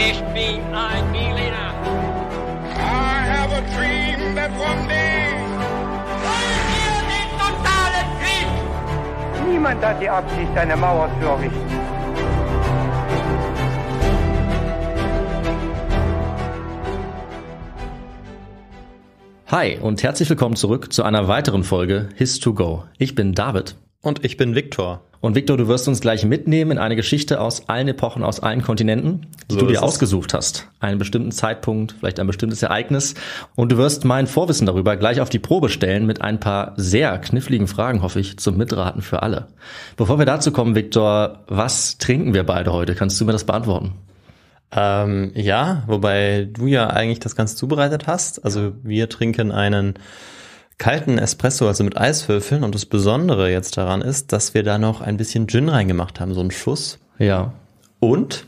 Ich bin ein Berliner. I have a dream that one day. Wollen wir den totalen Krieg? Niemand hat die Absicht, eine Mauer zu errichten. Hi und herzlich willkommen zurück zu einer weiteren Folge His to Go. Ich bin David. Und ich bin Viktor. Und Viktor, du wirst uns gleich mitnehmen in eine Geschichte aus allen Epochen, aus allen Kontinenten, die so du dir ausgesucht hast. Einen bestimmten Zeitpunkt, vielleicht ein bestimmtes Ereignis. Und du wirst mein Vorwissen darüber gleich auf die Probe stellen mit ein paar sehr kniffligen Fragen, hoffe ich, zum Mitraten für alle. Bevor wir dazu kommen, Viktor, was trinken wir beide heute? Kannst du mir das beantworten? Ähm, ja, wobei du ja eigentlich das Ganze zubereitet hast. Also wir trinken einen kalten Espresso, also mit Eiswürfeln. Und das Besondere jetzt daran ist, dass wir da noch ein bisschen Gin reingemacht haben, so einen Schuss. Ja. Und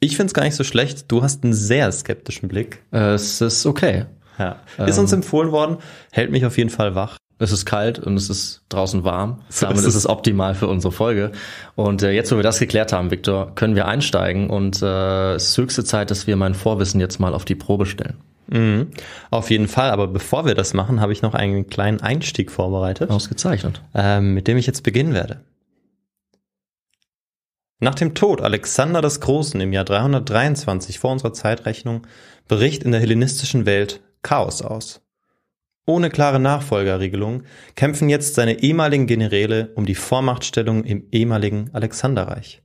ich finde es gar nicht so schlecht. Du hast einen sehr skeptischen Blick. Äh, es ist okay. Ja. Ist ähm, uns empfohlen worden, hält mich auf jeden Fall wach. Es ist kalt und es ist draußen warm. So Damit ist es, ist es optimal für unsere Folge. Und äh, jetzt, wo wir das geklärt haben, Viktor, können wir einsteigen. Und äh, es ist höchste Zeit, dass wir mein Vorwissen jetzt mal auf die Probe stellen. Mhm, auf jeden Fall, aber bevor wir das machen, habe ich noch einen kleinen Einstieg vorbereitet. Ausgezeichnet. Ähm, mit dem ich jetzt beginnen werde. Nach dem Tod Alexander des Großen im Jahr 323 vor unserer Zeitrechnung bricht in der hellenistischen Welt Chaos aus. Ohne klare Nachfolgerregelung kämpfen jetzt seine ehemaligen Generäle um die Vormachtstellung im ehemaligen Alexanderreich.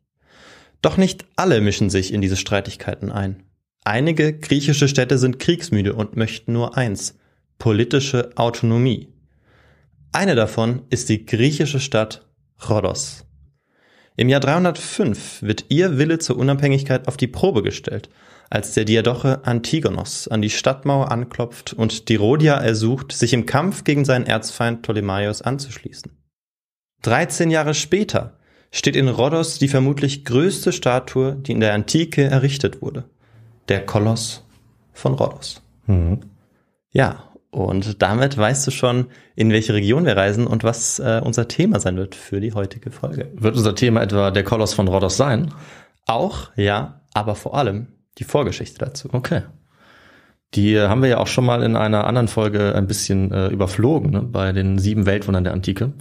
Doch nicht alle mischen sich in diese Streitigkeiten ein. Einige griechische Städte sind kriegsmüde und möchten nur eins, politische Autonomie. Eine davon ist die griechische Stadt Rhodos. Im Jahr 305 wird ihr Wille zur Unabhängigkeit auf die Probe gestellt, als der Diadoche Antigonos an die Stadtmauer anklopft und die Rhodia ersucht, sich im Kampf gegen seinen Erzfeind Ptolemaios anzuschließen. 13 Jahre später steht in Rhodos die vermutlich größte Statue, die in der Antike errichtet wurde. Der Koloss von Rhodos. Mhm. Ja, und damit weißt du schon, in welche Region wir reisen und was äh, unser Thema sein wird für die heutige Folge. Wird unser Thema etwa der Koloss von Rhodos sein? Auch, ja, aber vor allem die Vorgeschichte dazu. Okay. Die äh, haben wir ja auch schon mal in einer anderen Folge ein bisschen äh, überflogen, ne? bei den sieben Weltwundern der Antike.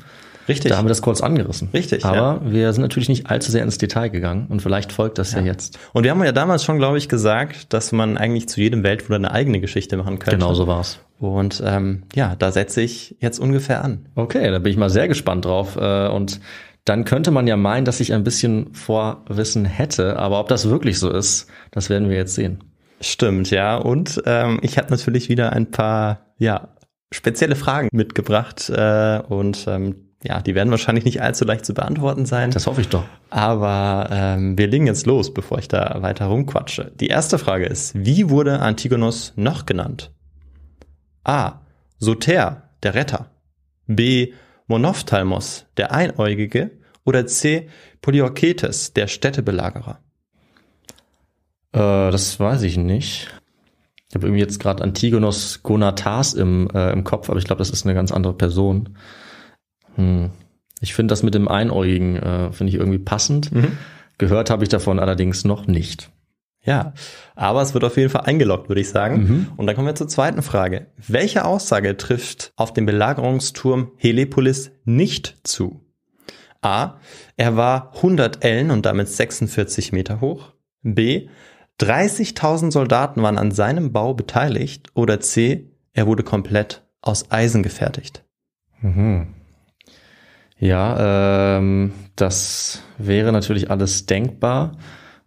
Richtig. Da haben wir das kurz angerissen. Richtig. Aber ja. wir sind natürlich nicht allzu sehr ins Detail gegangen und vielleicht folgt das ja, ja jetzt. Und wir haben ja damals schon, glaube ich, gesagt, dass man eigentlich zu jedem Weltwunder eine eigene Geschichte machen könnte. Genau so war's. Und ähm, ja, da setze ich jetzt ungefähr an. Okay, da bin ich mal sehr gespannt drauf äh, und dann könnte man ja meinen, dass ich ein bisschen Vorwissen hätte. Aber ob das wirklich so ist, das werden wir jetzt sehen. Stimmt, ja. Und ähm, ich habe natürlich wieder ein paar ja, spezielle Fragen mitgebracht. Äh, und ähm, ja, die werden wahrscheinlich nicht allzu leicht zu beantworten sein. Das hoffe ich doch. Aber ähm, wir legen jetzt los, bevor ich da weiter rumquatsche. Die erste Frage ist, wie wurde Antigonos noch genannt? A. Soter, der Retter. B. Monophthalmos, der Einäugige. Oder C. Polyorketes, der Städtebelagerer. Äh, das weiß ich nicht. Ich habe irgendwie jetzt gerade Antigonos Gonatas im, äh, im Kopf, aber ich glaube, das ist eine ganz andere Person. Hm. Ich finde das mit dem Einäugigen, äh, finde ich irgendwie passend. Mhm. Gehört habe ich davon allerdings noch nicht. Ja, aber es wird auf jeden Fall eingeloggt, würde ich sagen. Mhm. Und dann kommen wir zur zweiten Frage. Welche Aussage trifft auf den Belagerungsturm Helepolis nicht zu? A. Er war 100 Ellen und damit 46 Meter hoch. B. 30.000 Soldaten waren an seinem Bau beteiligt. Oder C. Er wurde komplett aus Eisen gefertigt. Mhm. Ja, ähm, das wäre natürlich alles denkbar.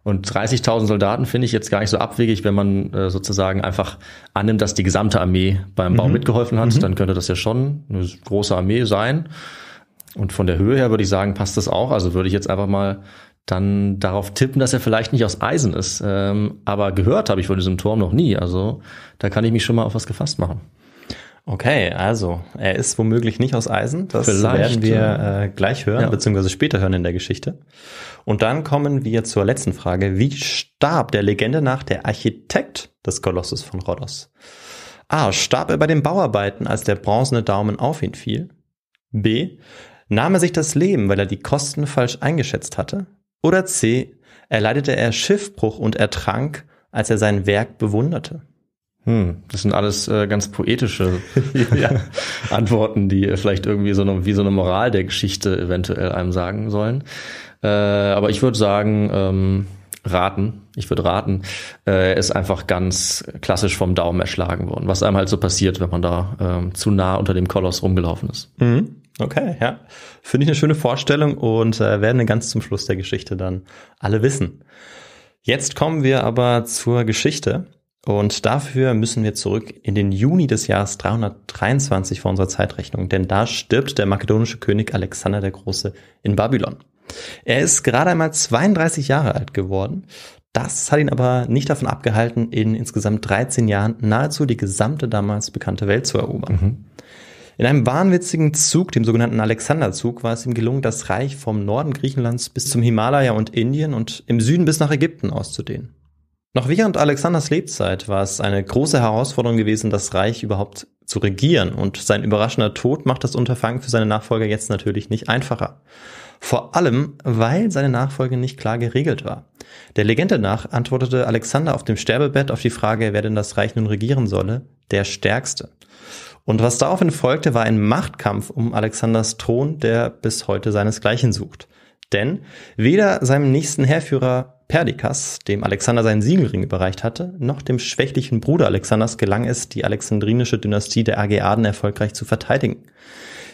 Und 30.000 Soldaten finde ich jetzt gar nicht so abwegig, wenn man äh, sozusagen einfach annimmt, dass die gesamte Armee beim Bau mhm. mitgeholfen hat. Mhm. Dann könnte das ja schon eine große Armee sein. Und von der Höhe her würde ich sagen, passt das auch. Also würde ich jetzt einfach mal dann darauf tippen, dass er vielleicht nicht aus Eisen ist. Ähm, aber gehört habe ich von diesem Turm noch nie. Also da kann ich mich schon mal auf was gefasst machen. Okay, also er ist womöglich nicht aus Eisen. Das Vielleicht, werden wir äh, gleich hören, ja. beziehungsweise später hören in der Geschichte. Und dann kommen wir zur letzten Frage. Wie starb der Legende nach der Architekt des Kolosses von Rhodos? A. Starb er bei den Bauarbeiten, als der bronzene Daumen auf ihn fiel? B. Nahm er sich das Leben, weil er die Kosten falsch eingeschätzt hatte? Oder C. Erleidete er Schiffbruch und ertrank, als er sein Werk bewunderte? Hm, das sind alles äh, ganz poetische ja. Antworten, die äh, vielleicht irgendwie so eine, wie so eine Moral der Geschichte eventuell einem sagen sollen. Äh, aber ich würde sagen, ähm, raten, ich würde raten, äh, ist einfach ganz klassisch vom Daumen erschlagen worden, was einem halt so passiert, wenn man da ähm, zu nah unter dem Koloss rumgelaufen ist. Mhm. Okay, ja. Finde ich eine schöne Vorstellung und äh, werden wir ganz zum Schluss der Geschichte dann alle wissen. Jetzt kommen wir aber zur Geschichte. Und dafür müssen wir zurück in den Juni des Jahres 323 vor unserer Zeitrechnung, denn da stirbt der makedonische König Alexander der Große in Babylon. Er ist gerade einmal 32 Jahre alt geworden. Das hat ihn aber nicht davon abgehalten, in insgesamt 13 Jahren nahezu die gesamte damals bekannte Welt zu erobern. Mhm. In einem wahnwitzigen Zug, dem sogenannten Alexanderzug, war es ihm gelungen, das Reich vom Norden Griechenlands bis zum Himalaya und Indien und im Süden bis nach Ägypten auszudehnen. Noch während Alexanders Lebzeit war es eine große Herausforderung gewesen, das Reich überhaupt zu regieren und sein überraschender Tod macht das Unterfangen für seine Nachfolger jetzt natürlich nicht einfacher. Vor allem, weil seine Nachfolge nicht klar geregelt war. Der Legende nach antwortete Alexander auf dem Sterbebett auf die Frage, wer denn das Reich nun regieren solle, der Stärkste. Und was daraufhin folgte, war ein Machtkampf um Alexanders Thron, der bis heute seinesgleichen sucht. Denn weder seinem nächsten Heerführer Perdikas, dem Alexander seinen Siegelring überreicht hatte, noch dem schwächlichen Bruder Alexanders gelang es, die alexandrinische Dynastie der Ageaden erfolgreich zu verteidigen.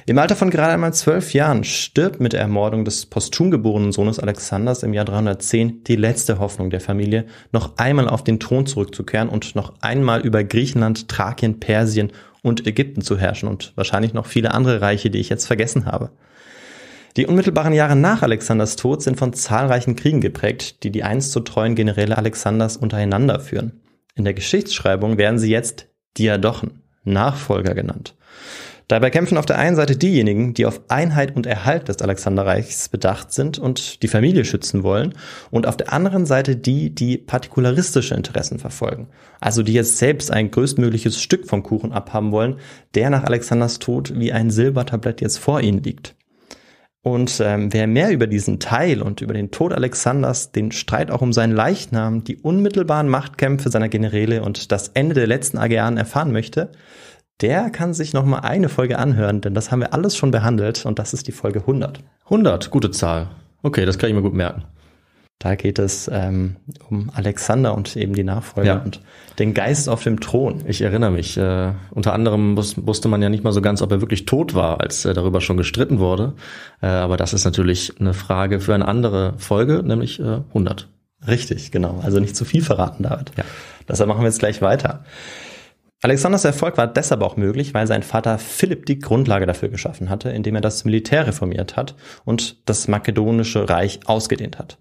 Im Alter von gerade einmal zwölf Jahren stirbt mit der Ermordung des posthum geborenen Sohnes Alexanders im Jahr 310 die letzte Hoffnung der Familie, noch einmal auf den Thron zurückzukehren und noch einmal über Griechenland, Thrakien, Persien und Ägypten zu herrschen und wahrscheinlich noch viele andere Reiche, die ich jetzt vergessen habe. Die unmittelbaren Jahre nach Alexanders Tod sind von zahlreichen Kriegen geprägt, die die einst so treuen Generäle Alexanders untereinander führen. In der Geschichtsschreibung werden sie jetzt Diadochen, Nachfolger genannt. Dabei kämpfen auf der einen Seite diejenigen, die auf Einheit und Erhalt des Alexanderreichs bedacht sind und die Familie schützen wollen, und auf der anderen Seite die, die partikularistische Interessen verfolgen, also die jetzt selbst ein größtmögliches Stück vom Kuchen abhaben wollen, der nach Alexanders Tod wie ein Silbertablett jetzt vor ihnen liegt. Und ähm, wer mehr über diesen Teil und über den Tod Alexanders, den Streit auch um seinen Leichnam, die unmittelbaren Machtkämpfe seiner Generäle und das Ende der letzten AGAN erfahren möchte, der kann sich nochmal eine Folge anhören, denn das haben wir alles schon behandelt und das ist die Folge 100. 100, gute Zahl. Okay, das kann ich mir gut merken. Da geht es ähm, um Alexander und eben die Nachfolger ja. und den Geist auf dem Thron. Ich erinnere mich. Äh, unter anderem wusste man ja nicht mal so ganz, ob er wirklich tot war, als äh, darüber schon gestritten wurde. Äh, aber das ist natürlich eine Frage für eine andere Folge, nämlich äh, 100. Richtig, genau. Also nicht zu viel verraten, David. Ja. Deshalb machen wir jetzt gleich weiter. Alexanders Erfolg war deshalb auch möglich, weil sein Vater Philipp die Grundlage dafür geschaffen hatte, indem er das Militär reformiert hat und das makedonische Reich ausgedehnt hat.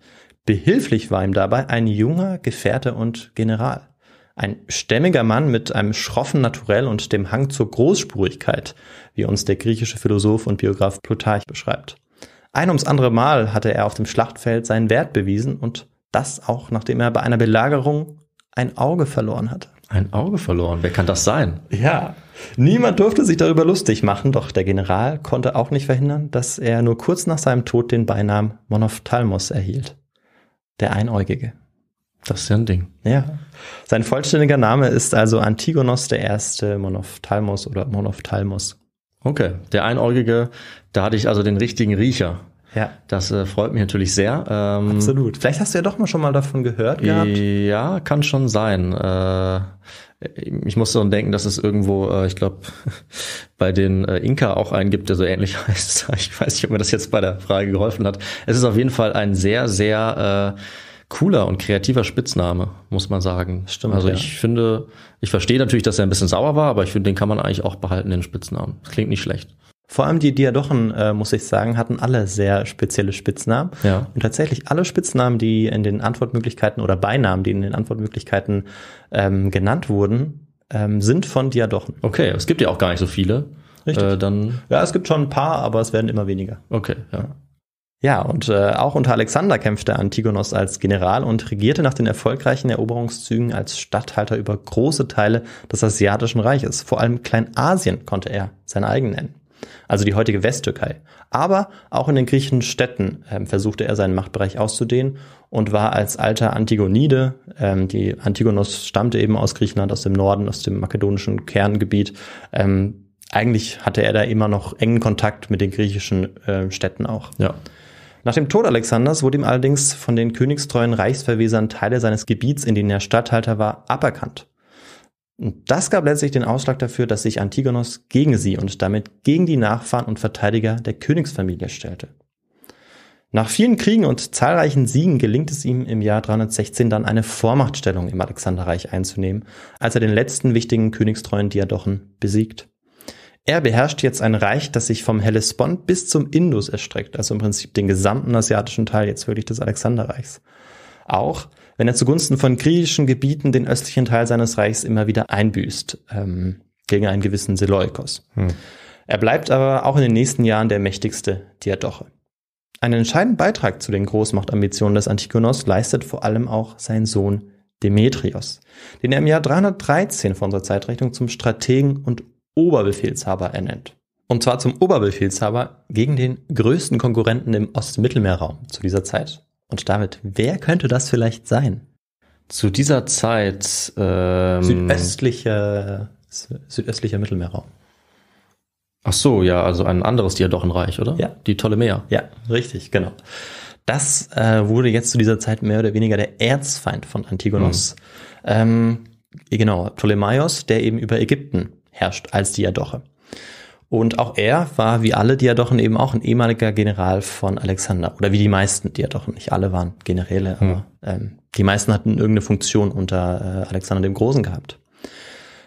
Behilflich war ihm dabei ein junger Gefährte und General. Ein stämmiger Mann mit einem schroffen Naturell und dem Hang zur Großspurigkeit, wie uns der griechische Philosoph und Biograf Plutarch beschreibt. Ein ums andere Mal hatte er auf dem Schlachtfeld seinen Wert bewiesen und das auch, nachdem er bei einer Belagerung ein Auge verloren hatte. Ein Auge verloren? Wer kann das sein? Ja, niemand durfte sich darüber lustig machen, doch der General konnte auch nicht verhindern, dass er nur kurz nach seinem Tod den Beinamen Monophthalmos erhielt. Der Einäugige. Das ist ja ein Ding. Ja. Sein vollständiger Name ist also Antigonos der Erste Monophthalmos oder Monophthalmos. Okay, der Einäugige, da hatte ich also den richtigen Riecher. Ja. Das äh, freut mich natürlich sehr. Ähm, Absolut. Vielleicht hast du ja doch mal schon mal davon gehört gehabt. Ja, kann schon sein. Äh, äh, ich muss daran denken, dass es irgendwo, äh, ich glaube, bei den äh, Inka auch einen gibt, der so ähnlich heißt. Ich weiß nicht, ob mir das jetzt bei der Frage geholfen hat. Es ist auf jeden Fall ein sehr, sehr äh, cooler und kreativer Spitzname, muss man sagen. Stimmt. Also ja. ich finde, ich verstehe natürlich, dass er ein bisschen sauer war, aber ich finde, den kann man eigentlich auch behalten, den Spitznamen. Das klingt nicht schlecht. Vor allem die Diadochen, äh, muss ich sagen, hatten alle sehr spezielle Spitznamen. Ja. Und tatsächlich alle Spitznamen, die in den Antwortmöglichkeiten oder Beinamen, die in den Antwortmöglichkeiten ähm, genannt wurden, ähm, sind von Diadochen. Okay, es gibt ja auch gar nicht so viele. Richtig. Äh, dann ja, es gibt schon ein paar, aber es werden immer weniger. Okay, ja. Ja, und äh, auch unter Alexander kämpfte Antigonos als General und regierte nach den erfolgreichen Eroberungszügen als Statthalter über große Teile des Asiatischen Reiches. Vor allem Kleinasien konnte er sein eigen nennen also die heutige Westtürkei. Aber auch in den griechischen Städten ähm, versuchte er seinen Machtbereich auszudehnen und war als alter Antigonide, ähm, die Antigonos stammte eben aus Griechenland, aus dem Norden, aus dem makedonischen Kerngebiet, ähm, eigentlich hatte er da immer noch engen Kontakt mit den griechischen äh, Städten auch. Ja. Nach dem Tod Alexanders wurde ihm allerdings von den königstreuen Reichsverwesern Teile seines Gebiets, in denen er Statthalter war, aberkannt. Und das gab letztlich den Ausschlag dafür, dass sich Antigonos gegen sie und damit gegen die Nachfahren und Verteidiger der Königsfamilie stellte. Nach vielen Kriegen und zahlreichen Siegen gelingt es ihm im Jahr 316 dann eine Vormachtstellung im Alexanderreich einzunehmen, als er den letzten wichtigen königstreuen Diadochen besiegt. Er beherrscht jetzt ein Reich, das sich vom Hellespont bis zum Indus erstreckt, also im Prinzip den gesamten asiatischen Teil jetzt wirklich des Alexanderreichs. Auch wenn er zugunsten von griechischen Gebieten den östlichen Teil seines Reichs immer wieder einbüßt, ähm, gegen einen gewissen Seleukos. Hm. Er bleibt aber auch in den nächsten Jahren der mächtigste Diadoche. Einen entscheidenden Beitrag zu den Großmachtambitionen des Antigonos leistet vor allem auch sein Sohn Demetrios, den er im Jahr 313 von unserer Zeitrechnung zum Strategen und Oberbefehlshaber ernennt. Und zwar zum Oberbefehlshaber gegen den größten Konkurrenten im Ostmittelmeerraum zu dieser Zeit, und damit, wer könnte das vielleicht sein? Zu dieser Zeit ähm, südöstlicher, südöstlicher Mittelmeerraum. Ach so, ja, also ein anderes Diadochenreich, oder? Ja. Die Ptolemäer. Ja, richtig, genau. Das äh, wurde jetzt zu dieser Zeit mehr oder weniger der Erzfeind von Antigonos. Mhm. Ähm, genau, Ptolemaios, der eben über Ägypten herrscht als Diadoche. Und auch er war, wie alle Diadochen, eben auch ein ehemaliger General von Alexander. Oder wie die meisten Diadochen. Nicht alle waren Generäle, mhm. aber hm. ähm, die meisten hatten irgendeine Funktion unter äh, Alexander dem Großen gehabt.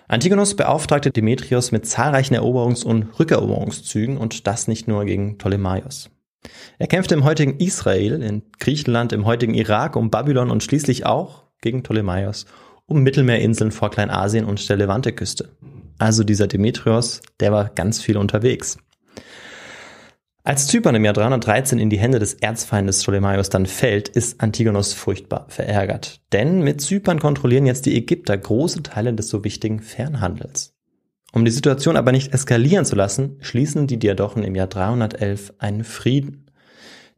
Antigonus beauftragte Demetrios mit zahlreichen Eroberungs- und Rückeroberungszügen und das nicht nur gegen Ptolemaios. Er kämpfte im heutigen Israel, in Griechenland, im heutigen Irak, um Babylon und schließlich auch gegen Ptolemaios, um Mittelmeerinseln vor Kleinasien und der Levanteküste also dieser Demetrios, der war ganz viel unterwegs. Als Zypern im Jahr 313 in die Hände des Erzfeindes Ptolemaios dann fällt, ist Antigonos furchtbar verärgert. Denn mit Zypern kontrollieren jetzt die Ägypter große Teile des so wichtigen Fernhandels. Um die Situation aber nicht eskalieren zu lassen, schließen die Diadochen im Jahr 311 einen Frieden.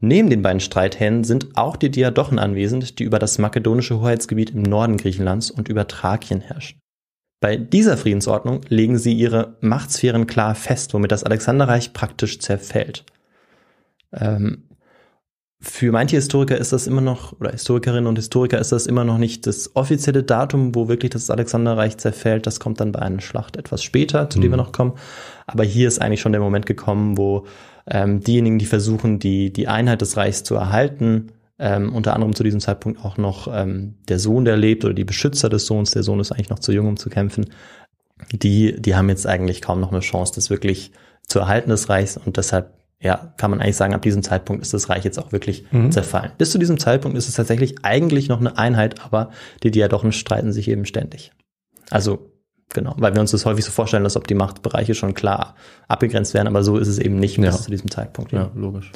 Neben den beiden Streithähnen sind auch die Diadochen anwesend, die über das makedonische Hoheitsgebiet im Norden Griechenlands und über Thrakien herrschen. Bei dieser Friedensordnung legen sie ihre Machtsphären klar fest, womit das Alexanderreich praktisch zerfällt. Ähm, für manche Historiker ist das immer noch, oder Historikerinnen und Historiker ist das immer noch nicht das offizielle Datum, wo wirklich das Alexanderreich zerfällt. Das kommt dann bei einer Schlacht etwas später, zu mhm. dem wir noch kommen. Aber hier ist eigentlich schon der Moment gekommen, wo ähm, diejenigen, die versuchen, die, die Einheit des Reichs zu erhalten, ähm, unter anderem zu diesem Zeitpunkt auch noch ähm, der Sohn, der lebt, oder die Beschützer des Sohns. Der Sohn ist eigentlich noch zu jung, um zu kämpfen. Die, die haben jetzt eigentlich kaum noch eine Chance, das wirklich zu erhalten des Reichs. Und deshalb, ja, kann man eigentlich sagen, ab diesem Zeitpunkt ist das Reich jetzt auch wirklich mhm. zerfallen. Bis zu diesem Zeitpunkt ist es tatsächlich eigentlich noch eine Einheit, aber die Diadochen streiten sich eben ständig. Also Genau, weil wir uns das häufig so vorstellen, dass ob die Machtbereiche schon klar abgegrenzt werden, aber so ist es eben nicht ja. bis zu diesem Zeitpunkt. Ja, ja logisch.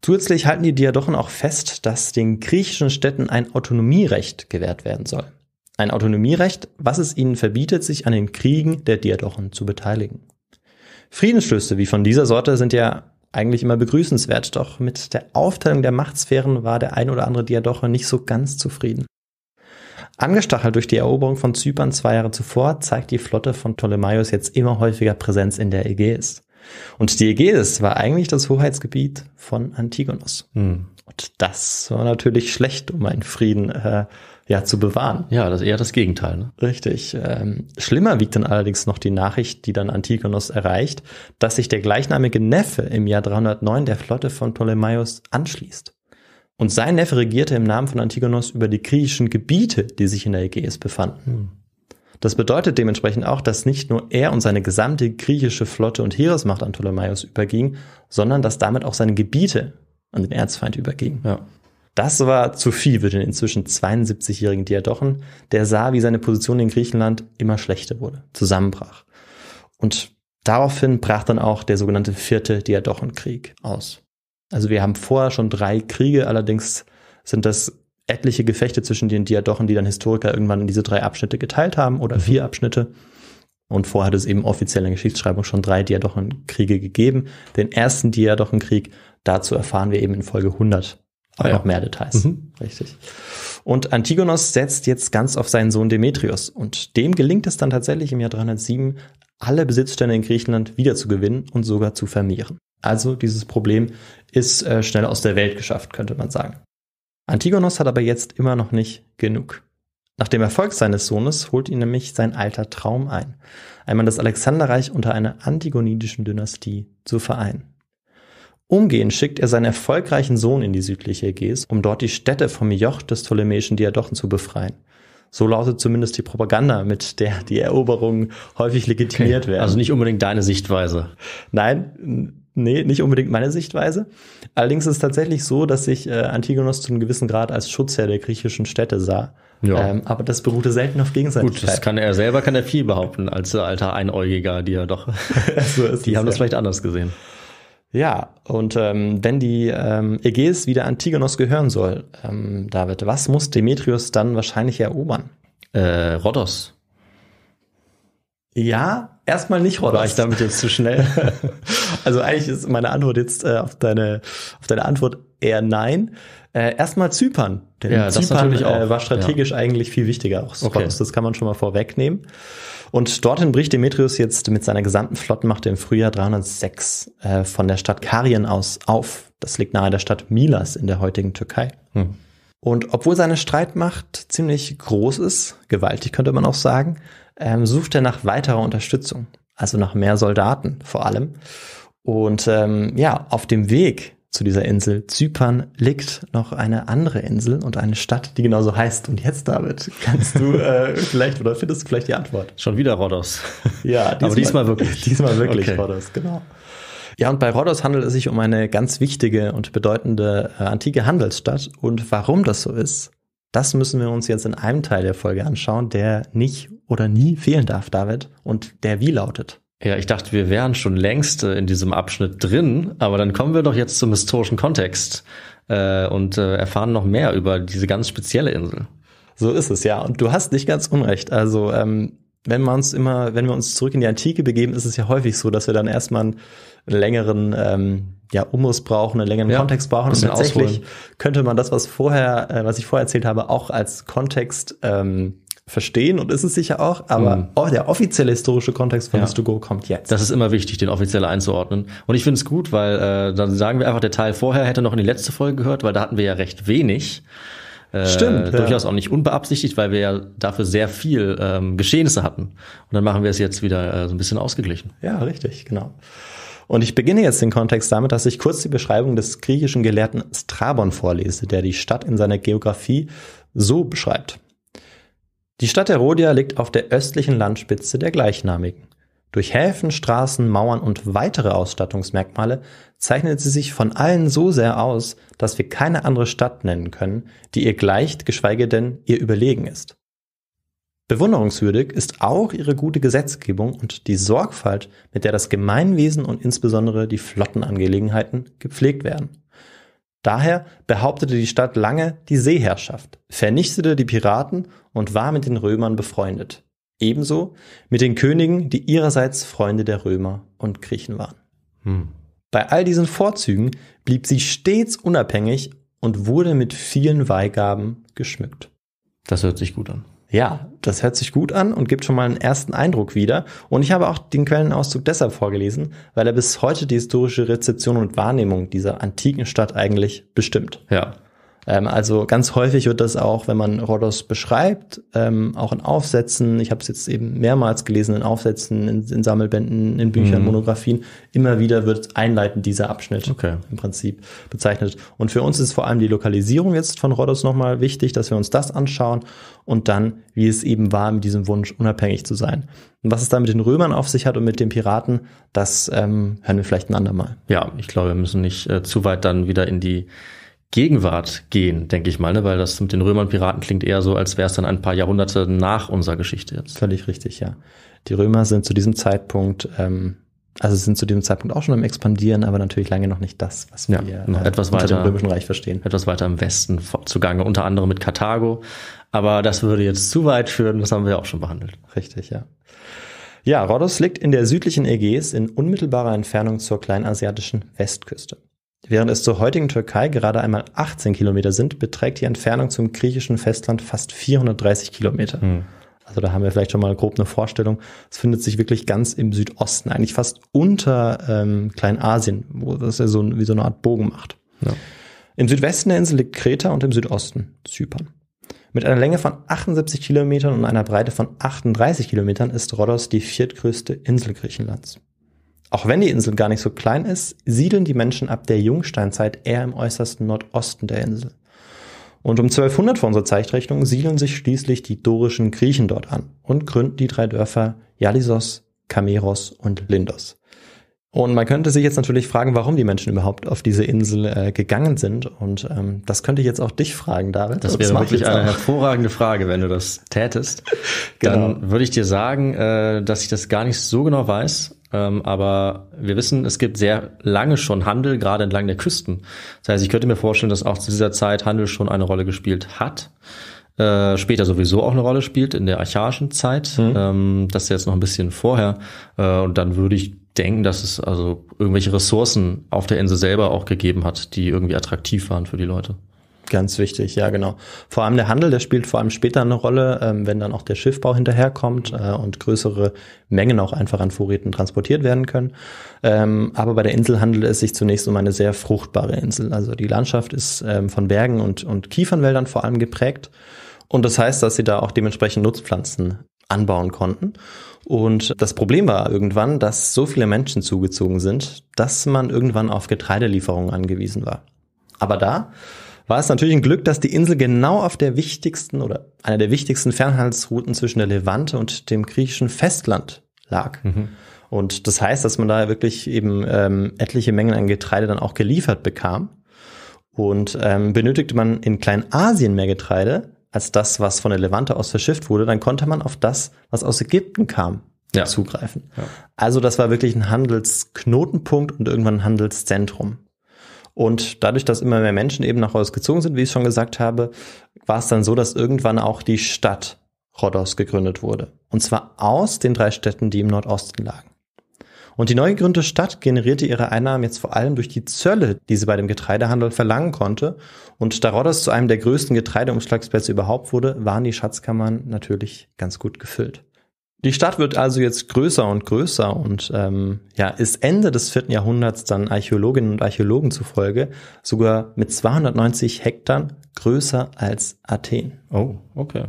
Zusätzlich halten die Diadochen auch fest, dass den griechischen Städten ein Autonomierecht gewährt werden soll. Ein Autonomierecht, was es ihnen verbietet, sich an den Kriegen der Diadochen zu beteiligen. Friedensschlüsse wie von dieser Sorte sind ja eigentlich immer begrüßenswert, doch mit der Aufteilung der Machtsphären war der ein oder andere Diadoche nicht so ganz zufrieden. Angestachelt durch die Eroberung von Zypern zwei Jahre zuvor, zeigt die Flotte von Ptolemaios jetzt immer häufiger Präsenz in der Ägäis. Und die Ägäis war eigentlich das Hoheitsgebiet von Antigonus. Mhm. Und das war natürlich schlecht, um einen Frieden äh, ja, zu bewahren. Ja, das ist eher das Gegenteil. Ne? Richtig. Ähm, schlimmer wiegt dann allerdings noch die Nachricht, die dann Antigonus erreicht, dass sich der gleichnamige Neffe im Jahr 309 der Flotte von Ptolemaios anschließt. Und sein Neffe regierte im Namen von Antigonus über die griechischen Gebiete, die sich in der Ägäis befanden. Hm. Das bedeutet dementsprechend auch, dass nicht nur er und seine gesamte griechische Flotte und Heeresmacht an Ptolemaios überging, sondern dass damit auch seine Gebiete an den Erzfeind überging. Ja. Das war zu viel für den inzwischen 72-jährigen Diadochen, der sah, wie seine Position in Griechenland immer schlechter wurde, zusammenbrach. Und daraufhin brach dann auch der sogenannte vierte Diadochenkrieg aus. Also wir haben vorher schon drei Kriege, allerdings sind das etliche Gefechte zwischen den Diadochen, die dann Historiker irgendwann in diese drei Abschnitte geteilt haben oder mhm. vier Abschnitte. Und vorher hat es eben offiziell in der Geschichtsschreibung schon drei Diadochenkriege gegeben. Den ersten Diadochenkrieg, dazu erfahren wir eben in Folge 100 aber ah, ja. noch mehr Details. Mhm. Richtig. Und Antigonos setzt jetzt ganz auf seinen Sohn Demetrios. Und dem gelingt es dann tatsächlich im Jahr 307, alle Besitzstände in Griechenland wiederzugewinnen und sogar zu vermehren. Also dieses Problem ist äh, schnell aus der Welt geschafft, könnte man sagen. Antigonos hat aber jetzt immer noch nicht genug. Nach dem Erfolg seines Sohnes holt ihn nämlich sein alter Traum ein, einmal das Alexanderreich unter einer antigonidischen Dynastie zu vereinen. Umgehend schickt er seinen erfolgreichen Sohn in die südliche Ägäis, um dort die Städte vom Joch des ptolemäischen Diadochen zu befreien. So lautet zumindest die Propaganda, mit der die Eroberungen häufig legitimiert okay. werden. Also nicht unbedingt deine Sichtweise. Nein, Nee, nicht unbedingt meine Sichtweise. Allerdings ist es tatsächlich so, dass sich äh, Antigonos zu einem gewissen Grad als Schutzherr der griechischen Städte sah. Ja. Ähm, aber das beruhte selten auf Gegenseitigkeit. Gut, das kann er selber, kann er viel behaupten als alter Einäugiger, die ja doch. so die haben ja. das vielleicht anders gesehen. Ja, und ähm, wenn die ähm, Ägäis wieder Antigonos gehören soll, ähm, David, was muss Demetrius dann wahrscheinlich erobern? Äh, Rhodos. Ja, Erstmal nicht, Rodas. War ich damit jetzt zu schnell? also eigentlich ist meine Antwort jetzt äh, auf, deine, auf deine Antwort eher nein. Äh, erstmal Zypern. Denn ja, Zypern äh, war strategisch ja. eigentlich viel wichtiger. Auch okay. Das kann man schon mal vorwegnehmen. Und dorthin bricht Demetrius jetzt mit seiner gesamten Flottenmacht im Frühjahr 306 äh, von der Stadt Karien aus auf. Das liegt nahe der Stadt Milas in der heutigen Türkei. Hm. Und obwohl seine Streitmacht ziemlich groß ist, gewaltig könnte man auch sagen, ähm, sucht er nach weiterer Unterstützung, also nach mehr Soldaten vor allem. Und ähm, ja, auf dem Weg zu dieser Insel Zypern liegt noch eine andere Insel und eine Stadt, die genauso heißt. Und jetzt, David, kannst du äh, vielleicht oder findest du vielleicht die Antwort? Schon wieder Rhodos. Ja, diesmal, aber diesmal wirklich. Diesmal wirklich okay. Rhodos, genau. Ja, und bei Rhodos handelt es sich um eine ganz wichtige und bedeutende äh, antike Handelsstadt. Und warum das so ist, das müssen wir uns jetzt in einem Teil der Folge anschauen, der nicht oder nie fehlen darf, David, und der wie lautet. Ja, ich dachte, wir wären schon längst äh, in diesem Abschnitt drin, aber dann kommen wir doch jetzt zum historischen Kontext äh, und äh, erfahren noch mehr über diese ganz spezielle Insel. So ist es, ja. Und du hast nicht ganz unrecht. Also, ähm, wenn wir uns immer, wenn wir uns zurück in die Antike begeben, ist es ja häufig so, dass wir dann erstmal einen längeren ähm, ja, Umriss brauchen, einen längeren ja, Kontext brauchen. Und tatsächlich ausholen. könnte man das, was vorher, äh, was ich vorher erzählt habe, auch als Kontext ähm, verstehen und ist es sicher auch, aber mhm. oh, der offizielle historische Kontext von ja. go kommt jetzt. Das ist immer wichtig, den offiziell einzuordnen. Und ich finde es gut, weil äh, dann sagen wir einfach, der Teil vorher hätte noch in die letzte Folge gehört, weil da hatten wir ja recht wenig. Äh, Stimmt. Durchaus auch nicht unbeabsichtigt, weil wir ja dafür sehr viel ähm, Geschehnisse hatten. Und dann machen wir es jetzt wieder äh, so ein bisschen ausgeglichen. Ja, richtig, genau. Und ich beginne jetzt den Kontext damit, dass ich kurz die Beschreibung des griechischen Gelehrten Strabon vorlese, der die Stadt in seiner Geografie so beschreibt. Die Stadt Herodia liegt auf der östlichen Landspitze der gleichnamigen. Durch Häfen, Straßen, Mauern und weitere Ausstattungsmerkmale zeichnet sie sich von allen so sehr aus, dass wir keine andere Stadt nennen können, die ihr gleicht, geschweige denn ihr überlegen ist. Bewunderungswürdig ist auch ihre gute Gesetzgebung und die Sorgfalt, mit der das Gemeinwesen und insbesondere die Flottenangelegenheiten gepflegt werden. Daher behauptete die Stadt lange die Seeherrschaft, vernichtete die Piraten und war mit den Römern befreundet. Ebenso mit den Königen, die ihrerseits Freunde der Römer und Griechen waren. Hm. Bei all diesen Vorzügen blieb sie stets unabhängig und wurde mit vielen Weihgaben geschmückt. Das hört sich gut an. Ja, das hört sich gut an und gibt schon mal einen ersten Eindruck wieder. Und ich habe auch den Quellenauszug deshalb vorgelesen, weil er bis heute die historische Rezeption und Wahrnehmung dieser antiken Stadt eigentlich bestimmt. Ja. Ähm, also ganz häufig wird das auch, wenn man Rhodos beschreibt, ähm, auch in Aufsätzen, ich habe es jetzt eben mehrmals gelesen, in Aufsätzen, in, in Sammelbänden, in Büchern, mhm. Monographien, immer wieder wird einleitend dieser Abschnitt okay. im Prinzip bezeichnet. Und für uns ist vor allem die Lokalisierung jetzt von Rhodos nochmal wichtig, dass wir uns das anschauen und dann, wie es eben war mit diesem Wunsch, unabhängig zu sein. Und was es da mit den Römern auf sich hat und mit den Piraten, das ähm, hören wir vielleicht ein andermal. Ja, ich glaube, wir müssen nicht äh, zu weit dann wieder in die Gegenwart gehen, denke ich mal, ne? weil das mit den Römern Piraten klingt eher so, als wäre es dann ein paar Jahrhunderte nach unserer Geschichte jetzt. Völlig richtig, ja. Die Römer sind zu diesem Zeitpunkt, ähm, also sind zu diesem Zeitpunkt auch schon im expandieren, aber natürlich lange noch nicht das, was wir noch äh, etwas unter dem Römischen Reich verstehen. Etwas weiter im Westen zugange, unter anderem mit Karthago. Aber das würde jetzt zu weit führen, das haben wir auch schon behandelt. Richtig, ja. Ja, Rhodos liegt in der südlichen Ägäis in unmittelbarer Entfernung zur kleinasiatischen Westküste. Während es zur heutigen Türkei gerade einmal 18 Kilometer sind, beträgt die Entfernung zum griechischen Festland fast 430 Kilometer. Mhm. Also da haben wir vielleicht schon mal grob eine Vorstellung. Es findet sich wirklich ganz im Südosten, eigentlich fast unter ähm, Kleinasien, wo das ja so wie so eine Art Bogen macht. Ja. Im Südwesten der Insel liegt Kreta und im Südosten Zypern. Mit einer Länge von 78 Kilometern und einer Breite von 38 Kilometern ist Rhodos die viertgrößte Insel Griechenlands. Auch wenn die Insel gar nicht so klein ist, siedeln die Menschen ab der Jungsteinzeit eher im äußersten Nordosten der Insel. Und um 1200 vor unserer Zeitrechnung siedeln sich schließlich die dorischen Griechen dort an und gründen die drei Dörfer Jalissos, Kameros und Lindos. Und man könnte sich jetzt natürlich fragen, warum die Menschen überhaupt auf diese Insel äh, gegangen sind. Und ähm, das könnte ich jetzt auch dich fragen, David. Das wäre wirklich eine hervorragende Frage, wenn du das tätest. genau. Dann würde ich dir sagen, äh, dass ich das gar nicht so genau weiß. Ähm, aber wir wissen, es gibt sehr lange schon Handel, gerade entlang der Küsten. Das heißt, ich könnte mir vorstellen, dass auch zu dieser Zeit Handel schon eine Rolle gespielt hat. Äh, später sowieso auch eine Rolle spielt in der archaischen Zeit. Mhm. Ähm, das ist jetzt noch ein bisschen vorher. Äh, und dann würde ich denken, dass es also irgendwelche Ressourcen auf der Insel selber auch gegeben hat, die irgendwie attraktiv waren für die Leute. Ganz wichtig, ja genau. Vor allem der Handel, der spielt vor allem später eine Rolle, ähm, wenn dann auch der Schiffbau hinterherkommt äh, und größere Mengen auch einfach an Vorräten transportiert werden können. Ähm, aber bei der Insel handelt es sich zunächst um eine sehr fruchtbare Insel. Also die Landschaft ist ähm, von Bergen und, und Kiefernwäldern vor allem geprägt. Und das heißt, dass sie da auch dementsprechend Nutzpflanzen anbauen konnten. Und das Problem war irgendwann, dass so viele Menschen zugezogen sind, dass man irgendwann auf Getreidelieferungen angewiesen war. Aber da war es natürlich ein Glück, dass die Insel genau auf der wichtigsten oder einer der wichtigsten Fernhandelsrouten zwischen der Levante und dem griechischen Festland lag. Mhm. Und das heißt, dass man da wirklich eben ähm, etliche Mengen an Getreide dann auch geliefert bekam. Und ähm, benötigte man in Kleinasien mehr Getreide als das, was von der Levante aus verschifft wurde, dann konnte man auf das, was aus Ägypten kam, ja. zugreifen. Ja. Also das war wirklich ein Handelsknotenpunkt und irgendwann ein Handelszentrum. Und dadurch, dass immer mehr Menschen eben nach Rhodos gezogen sind, wie ich schon gesagt habe, war es dann so, dass irgendwann auch die Stadt Rhodos gegründet wurde. Und zwar aus den drei Städten, die im Nordosten lagen. Und die neu gegründete Stadt generierte ihre Einnahmen jetzt vor allem durch die Zölle, die sie bei dem Getreidehandel verlangen konnte. Und da Rhodos zu einem der größten Getreideumschlagsplätze überhaupt wurde, waren die Schatzkammern natürlich ganz gut gefüllt. Die Stadt wird also jetzt größer und größer und ähm, ja, ist Ende des vierten Jahrhunderts dann Archäologinnen und Archäologen zufolge sogar mit 290 Hektar größer als Athen. Oh, okay.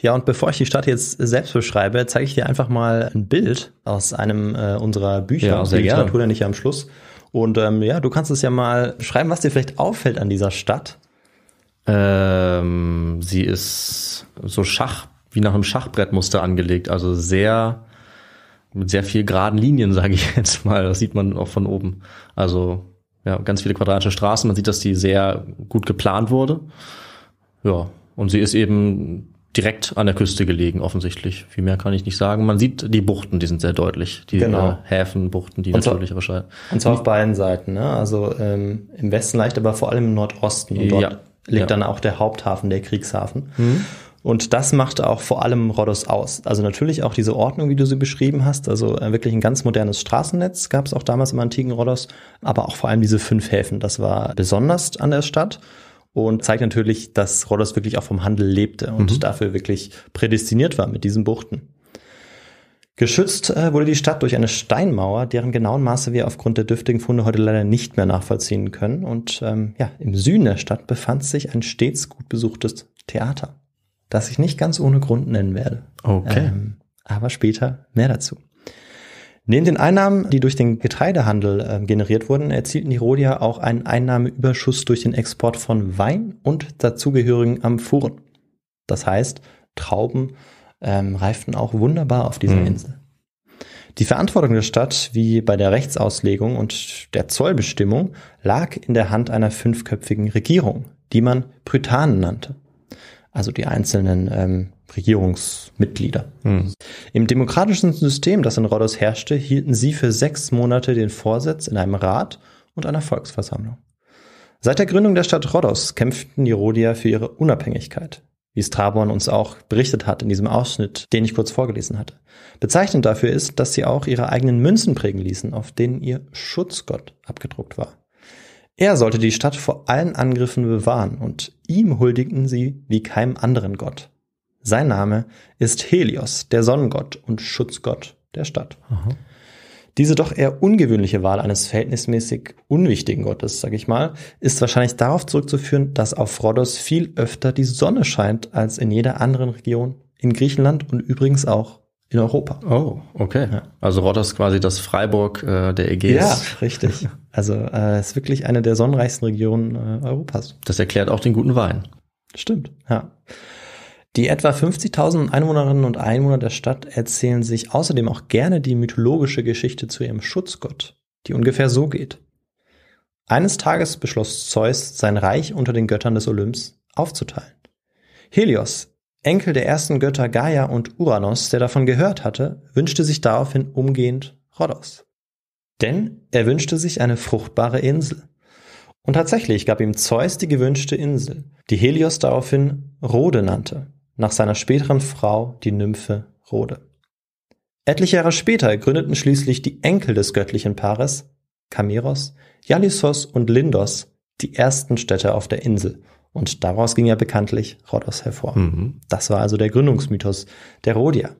Ja, und bevor ich die Stadt jetzt selbst beschreibe, zeige ich dir einfach mal ein Bild aus einem äh, unserer Bücher, ja, aus der Literatur, dann nicht am Schluss. Und ähm, ja, du kannst es ja mal schreiben, was dir vielleicht auffällt an dieser Stadt. Ähm, sie ist so Schach wie nach einem Schachbrettmuster angelegt. Also sehr, mit sehr viel geraden Linien, sage ich jetzt mal. Das sieht man auch von oben. Also ja, ganz viele quadratische Straßen. Man sieht, dass die sehr gut geplant wurde. Ja, und sie ist eben direkt an der Küste gelegen, offensichtlich. Viel mehr kann ich nicht sagen. Man sieht die Buchten, die sind sehr deutlich. Die äh, genau. Häfen, Buchten, die und natürlich so, wahrscheinlich. Und zwar auf beiden Seiten. Ne? Also ähm, im Westen leicht, aber vor allem im Nordosten. Und dort ja. liegt ja. dann auch der Haupthafen, der Kriegshafen. Mhm. Und das macht auch vor allem Rhodos aus. Also natürlich auch diese Ordnung, wie du sie beschrieben hast. Also äh, wirklich ein ganz modernes Straßennetz gab es auch damals im antiken Rhodos. Aber auch vor allem diese fünf Häfen. Das war besonders an der Stadt und zeigt natürlich, dass Rhodos wirklich auch vom Handel lebte und mhm. dafür wirklich prädestiniert war mit diesen Buchten. Geschützt äh, wurde die Stadt durch eine Steinmauer, deren genauen Maße wir aufgrund der dürftigen Funde heute leider nicht mehr nachvollziehen können. Und ähm, ja, im Süden der Stadt befand sich ein stets gut besuchtes Theater das ich nicht ganz ohne Grund nennen werde. Okay. Ähm, aber später mehr dazu. Neben den Einnahmen, die durch den Getreidehandel äh, generiert wurden, erzielten die Rodia auch einen Einnahmeüberschuss durch den Export von Wein und dazugehörigen Amphoren. Das heißt, Trauben ähm, reiften auch wunderbar auf dieser mhm. Insel. Die Verantwortung der Stadt, wie bei der Rechtsauslegung und der Zollbestimmung, lag in der Hand einer fünfköpfigen Regierung, die man Brytanen nannte also die einzelnen ähm, Regierungsmitglieder. Mhm. Im demokratischen System, das in Rhodos herrschte, hielten sie für sechs Monate den Vorsitz in einem Rat und einer Volksversammlung. Seit der Gründung der Stadt Rhodos kämpften die Rhodier für ihre Unabhängigkeit, wie Strabon uns auch berichtet hat in diesem Ausschnitt, den ich kurz vorgelesen hatte. Bezeichnend dafür ist, dass sie auch ihre eigenen Münzen prägen ließen, auf denen ihr Schutzgott abgedruckt war. Er sollte die Stadt vor allen Angriffen bewahren und ihm huldigten sie wie keinem anderen Gott. Sein Name ist Helios, der Sonnengott und Schutzgott der Stadt. Aha. Diese doch eher ungewöhnliche Wahl eines verhältnismäßig unwichtigen Gottes, sag ich mal, ist wahrscheinlich darauf zurückzuführen, dass auf Rhodos viel öfter die Sonne scheint als in jeder anderen Region in Griechenland und übrigens auch in Europa. Oh, okay. Ja. Also ist quasi das Freiburg äh, der Ägäis. Ja, richtig. Also äh, ist wirklich eine der sonnenreichsten Regionen äh, Europas. Das erklärt auch den guten Wein. Stimmt, ja. Die etwa 50.000 Einwohnerinnen und Einwohner der Stadt erzählen sich außerdem auch gerne die mythologische Geschichte zu ihrem Schutzgott, die ungefähr so geht. Eines Tages beschloss Zeus, sein Reich unter den Göttern des Olymps aufzuteilen. Helios Enkel der ersten Götter Gaia und Uranus, der davon gehört hatte, wünschte sich daraufhin umgehend Rhodos. Denn er wünschte sich eine fruchtbare Insel. Und tatsächlich gab ihm Zeus die gewünschte Insel, die Helios daraufhin Rhode nannte, nach seiner späteren Frau, die Nymphe Rhode. Etliche Jahre später gründeten schließlich die Enkel des göttlichen Paares, Kameros, Jalissos und Lindos, die ersten Städte auf der Insel und daraus ging ja bekanntlich Rhodos hervor. Mhm. Das war also der Gründungsmythos der Rhodier.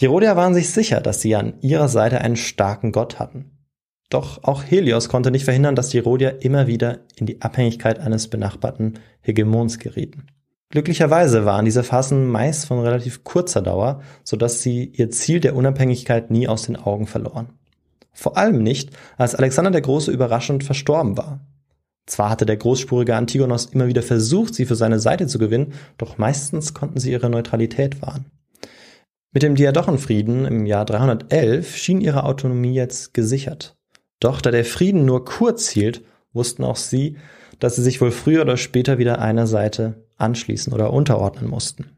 Die Rhodier waren sich sicher, dass sie an ihrer Seite einen starken Gott hatten. Doch auch Helios konnte nicht verhindern, dass die Rhodier immer wieder in die Abhängigkeit eines benachbarten Hegemons gerieten. Glücklicherweise waren diese Phasen meist von relativ kurzer Dauer, sodass sie ihr Ziel der Unabhängigkeit nie aus den Augen verloren. Vor allem nicht, als Alexander der Große überraschend verstorben war. Zwar hatte der großspurige Antigonos immer wieder versucht, sie für seine Seite zu gewinnen, doch meistens konnten sie ihre Neutralität wahren. Mit dem Diadochenfrieden im Jahr 311 schien ihre Autonomie jetzt gesichert. Doch da der Frieden nur kurz hielt, wussten auch sie, dass sie sich wohl früher oder später wieder einer Seite anschließen oder unterordnen mussten.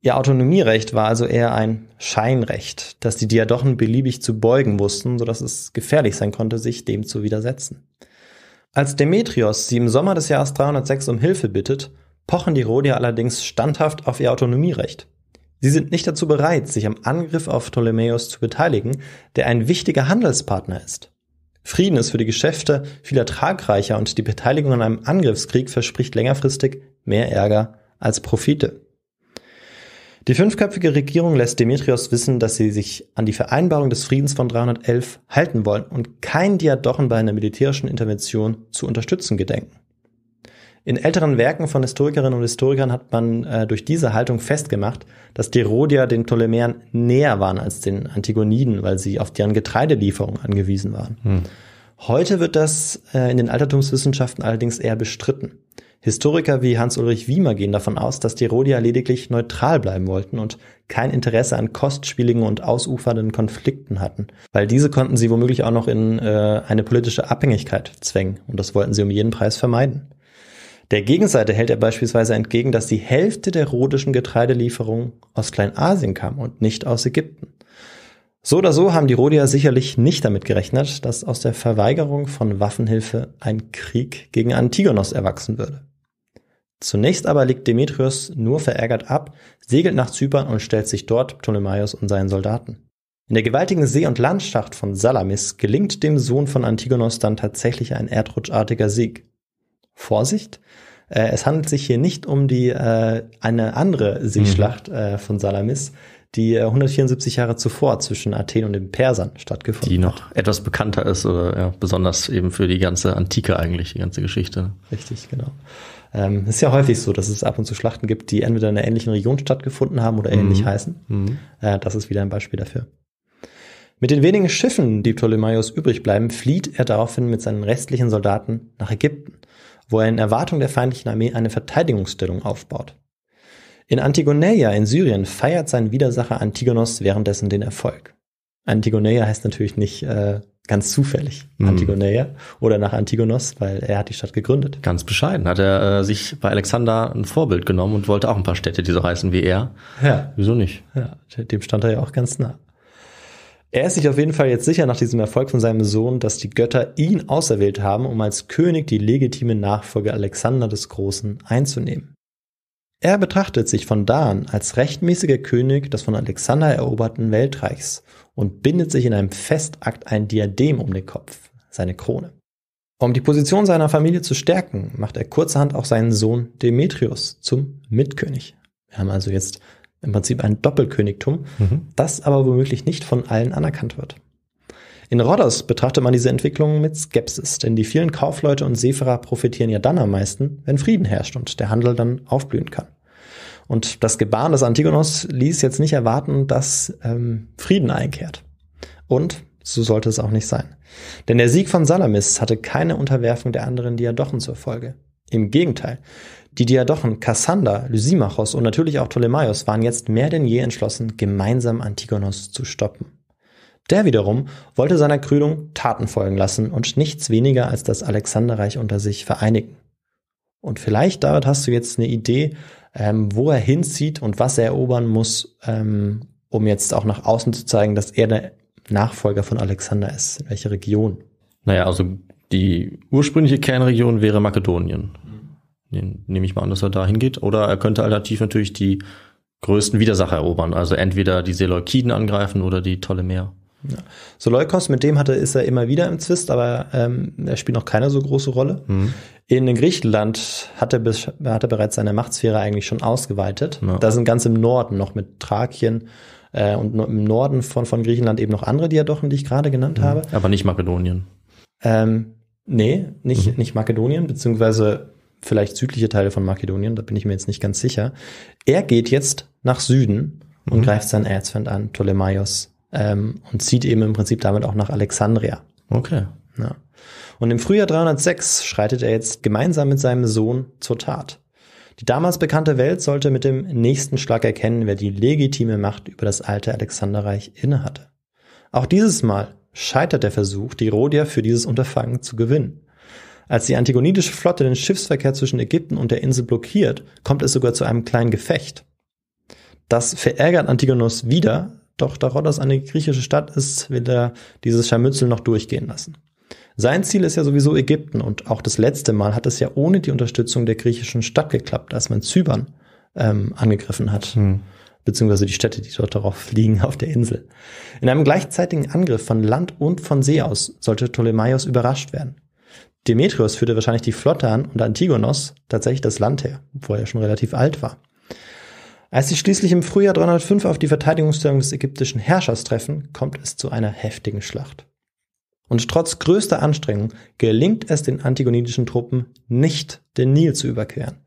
Ihr Autonomierecht war also eher ein Scheinrecht, das die Diadochen beliebig zu beugen wussten, sodass es gefährlich sein konnte, sich dem zu widersetzen. Als Demetrios sie im Sommer des Jahres 306 um Hilfe bittet, pochen die Rhodier allerdings standhaft auf ihr Autonomierecht. Sie sind nicht dazu bereit, sich am Angriff auf Ptolemäus zu beteiligen, der ein wichtiger Handelspartner ist. Frieden ist für die Geschäfte viel ertragreicher und die Beteiligung an einem Angriffskrieg verspricht längerfristig mehr Ärger als Profite. Die fünfköpfige Regierung lässt Demetrios wissen, dass sie sich an die Vereinbarung des Friedens von 311 halten wollen und kein Diadochen bei einer militärischen Intervention zu unterstützen gedenken. In älteren Werken von Historikerinnen und Historikern hat man äh, durch diese Haltung festgemacht, dass die Rhodier den Ptolemäern näher waren als den Antigoniden, weil sie auf deren Getreidelieferung angewiesen waren. Hm. Heute wird das äh, in den Altertumswissenschaften allerdings eher bestritten. Historiker wie Hans-Ulrich Wiemer gehen davon aus, dass die Rhodier lediglich neutral bleiben wollten und kein Interesse an kostspieligen und ausufernden Konflikten hatten, weil diese konnten sie womöglich auch noch in äh, eine politische Abhängigkeit zwängen und das wollten sie um jeden Preis vermeiden. Der Gegenseite hält er beispielsweise entgegen, dass die Hälfte der rhodischen Getreidelieferungen aus Kleinasien kam und nicht aus Ägypten. So oder so haben die Rodier sicherlich nicht damit gerechnet, dass aus der Verweigerung von Waffenhilfe ein Krieg gegen Antigonos erwachsen würde. Zunächst aber legt Demetrios nur verärgert ab, segelt nach Zypern und stellt sich dort Ptolemaios und seinen Soldaten. In der gewaltigen See- und Landschlacht von Salamis gelingt dem Sohn von Antigonos dann tatsächlich ein erdrutschartiger Sieg. Vorsicht, äh, es handelt sich hier nicht um die äh, eine andere mhm. Seeschlacht äh, von Salamis, die 174 äh, Jahre zuvor zwischen Athen und den Persern stattgefunden hat. Die noch etwas bekannter ist oder ja, besonders eben für die ganze Antike eigentlich, die ganze Geschichte. Richtig, genau. Ähm, ist ja häufig so, dass es ab und zu Schlachten gibt, die entweder in einer ähnlichen Region stattgefunden haben oder ähnlich mhm. heißen. Mhm. Äh, das ist wieder ein Beispiel dafür. Mit den wenigen Schiffen, die Ptolemaios übrig bleiben, flieht er daraufhin mit seinen restlichen Soldaten nach Ägypten, wo er in Erwartung der feindlichen Armee eine Verteidigungsstellung aufbaut. In Antigoneia in Syrien feiert sein Widersacher Antigonos währenddessen den Erfolg. Antigoneia heißt natürlich nicht äh, ganz zufällig mhm. Antigoneia mhm. oder nach Antigonos, weil er hat die Stadt gegründet. Ganz bescheiden hat er äh, sich bei Alexander ein Vorbild genommen und wollte auch ein paar Städte, die so heißen wie er. Ja. Wieso nicht? Ja, dem stand er ja auch ganz nah. Er ist sich auf jeden Fall jetzt sicher nach diesem Erfolg von seinem Sohn, dass die Götter ihn auserwählt haben, um als König die legitime Nachfolge Alexander des Großen einzunehmen. Er betrachtet sich von da an als rechtmäßiger König des von Alexander eroberten Weltreichs und bindet sich in einem Festakt ein Diadem um den Kopf, seine Krone. Um die Position seiner Familie zu stärken, macht er kurzerhand auch seinen Sohn Demetrius zum Mitkönig. Wir haben also jetzt im Prinzip ein Doppelkönigtum, mhm. das aber womöglich nicht von allen anerkannt wird. In Rhodos betrachtet man diese Entwicklung mit Skepsis, denn die vielen Kaufleute und Seefahrer profitieren ja dann am meisten, wenn Frieden herrscht und der Handel dann aufblühen kann. Und das Gebaren des Antigonos ließ jetzt nicht erwarten, dass ähm, Frieden einkehrt. Und so sollte es auch nicht sein. Denn der Sieg von Salamis hatte keine Unterwerfung der anderen Diadochen zur Folge. Im Gegenteil, die Diadochen Kassander, Lysimachos und natürlich auch Ptolemaios waren jetzt mehr denn je entschlossen, gemeinsam Antigonos zu stoppen. Der wiederum wollte seiner Krönung Taten folgen lassen und nichts weniger als das Alexanderreich unter sich vereinigen. Und vielleicht, David, hast du jetzt eine Idee, ähm, wo er hinzieht und was er erobern muss, ähm, um jetzt auch nach außen zu zeigen, dass er der Nachfolger von Alexander ist. In welche Region? Naja, also die ursprüngliche Kernregion wäre Makedonien. Mhm. Nehme ich mal an, dass er da hingeht. Oder er könnte alternativ natürlich die größten Widersacher erobern. Also entweder die Seleukiden angreifen oder die Ptolemäer. Ja. So Leukos, mit dem hatte, ist er immer wieder im Zwist, aber ähm, er spielt noch keine so große Rolle. Mhm. In Griechenland hat er, bis, hat er bereits seine Machtsphäre eigentlich schon ausgeweitet. Ja. Da sind ganz im Norden noch mit Thrakien äh, und im Norden von, von Griechenland eben noch andere Diadochen, die ich gerade genannt mhm. habe. Aber nicht Makedonien. Ähm, nee, nicht, mhm. nicht Makedonien, beziehungsweise vielleicht südliche Teile von Makedonien, da bin ich mir jetzt nicht ganz sicher. Er geht jetzt nach Süden und mhm. greift seinen Erzfeind an, Ptolemaios ähm, und zieht eben im Prinzip damit auch nach Alexandria. Okay. Ja. Und im Frühjahr 306 schreitet er jetzt gemeinsam mit seinem Sohn zur Tat. Die damals bekannte Welt sollte mit dem nächsten Schlag erkennen, wer die legitime Macht über das alte Alexanderreich innehatte. Auch dieses Mal scheitert der Versuch, die Rhodia für dieses Unterfangen zu gewinnen. Als die antigonidische Flotte den Schiffsverkehr zwischen Ägypten und der Insel blockiert, kommt es sogar zu einem kleinen Gefecht. Das verärgert Antigonus wieder, doch da Rhodos eine griechische Stadt ist, will er dieses Scharmützel noch durchgehen lassen. Sein Ziel ist ja sowieso Ägypten und auch das letzte Mal hat es ja ohne die Unterstützung der griechischen Stadt geklappt, als man Zypern ähm, angegriffen hat. Hm. Beziehungsweise die Städte, die dort darauf liegen, auf der Insel. In einem gleichzeitigen Angriff von Land und von See aus sollte Ptolemaios überrascht werden. Demetrios führte wahrscheinlich die Flotte an und Antigonos tatsächlich das Land her, wo er ja schon relativ alt war. Als sie schließlich im Frühjahr 305 auf die Verteidigungsstellung des ägyptischen Herrschers treffen, kommt es zu einer heftigen Schlacht. Und trotz größter Anstrengung gelingt es den antigonidischen Truppen nicht, den Nil zu überqueren.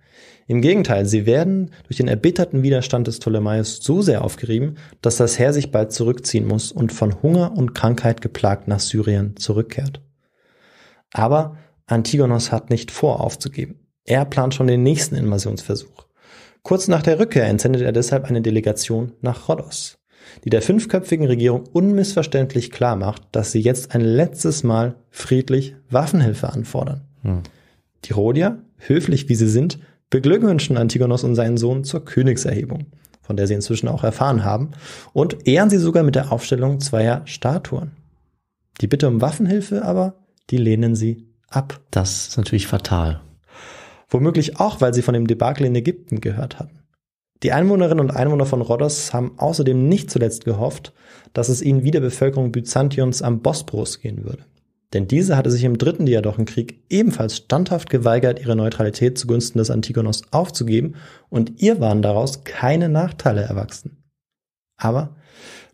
Im Gegenteil, sie werden durch den erbitterten Widerstand des Ptolemaios so sehr aufgerieben, dass das Heer sich bald zurückziehen muss und von Hunger und Krankheit geplagt nach Syrien zurückkehrt. Aber Antigonos hat nicht vor, aufzugeben. Er plant schon den nächsten Invasionsversuch. Kurz nach der Rückkehr entsendet er deshalb eine Delegation nach Rhodos, die der fünfköpfigen Regierung unmissverständlich klar macht, dass sie jetzt ein letztes Mal friedlich Waffenhilfe anfordern. Hm. Die Rhodier, höflich wie sie sind, beglückwünschen Antigonos und seinen Sohn zur Königserhebung, von der sie inzwischen auch erfahren haben, und ehren sie sogar mit der Aufstellung zweier Statuen. Die Bitte um Waffenhilfe aber, die lehnen sie ab. Das ist natürlich fatal. Womöglich auch, weil sie von dem Debakel in Ägypten gehört hatten. Die Einwohnerinnen und Einwohner von Rhodos haben außerdem nicht zuletzt gehofft, dass es ihnen wie der Bevölkerung Byzantiums am Bosporus gehen würde. Denn diese hatte sich im dritten Diadochenkrieg ebenfalls standhaft geweigert, ihre Neutralität zugunsten des Antigonos aufzugeben und ihr waren daraus keine Nachteile erwachsen. Aber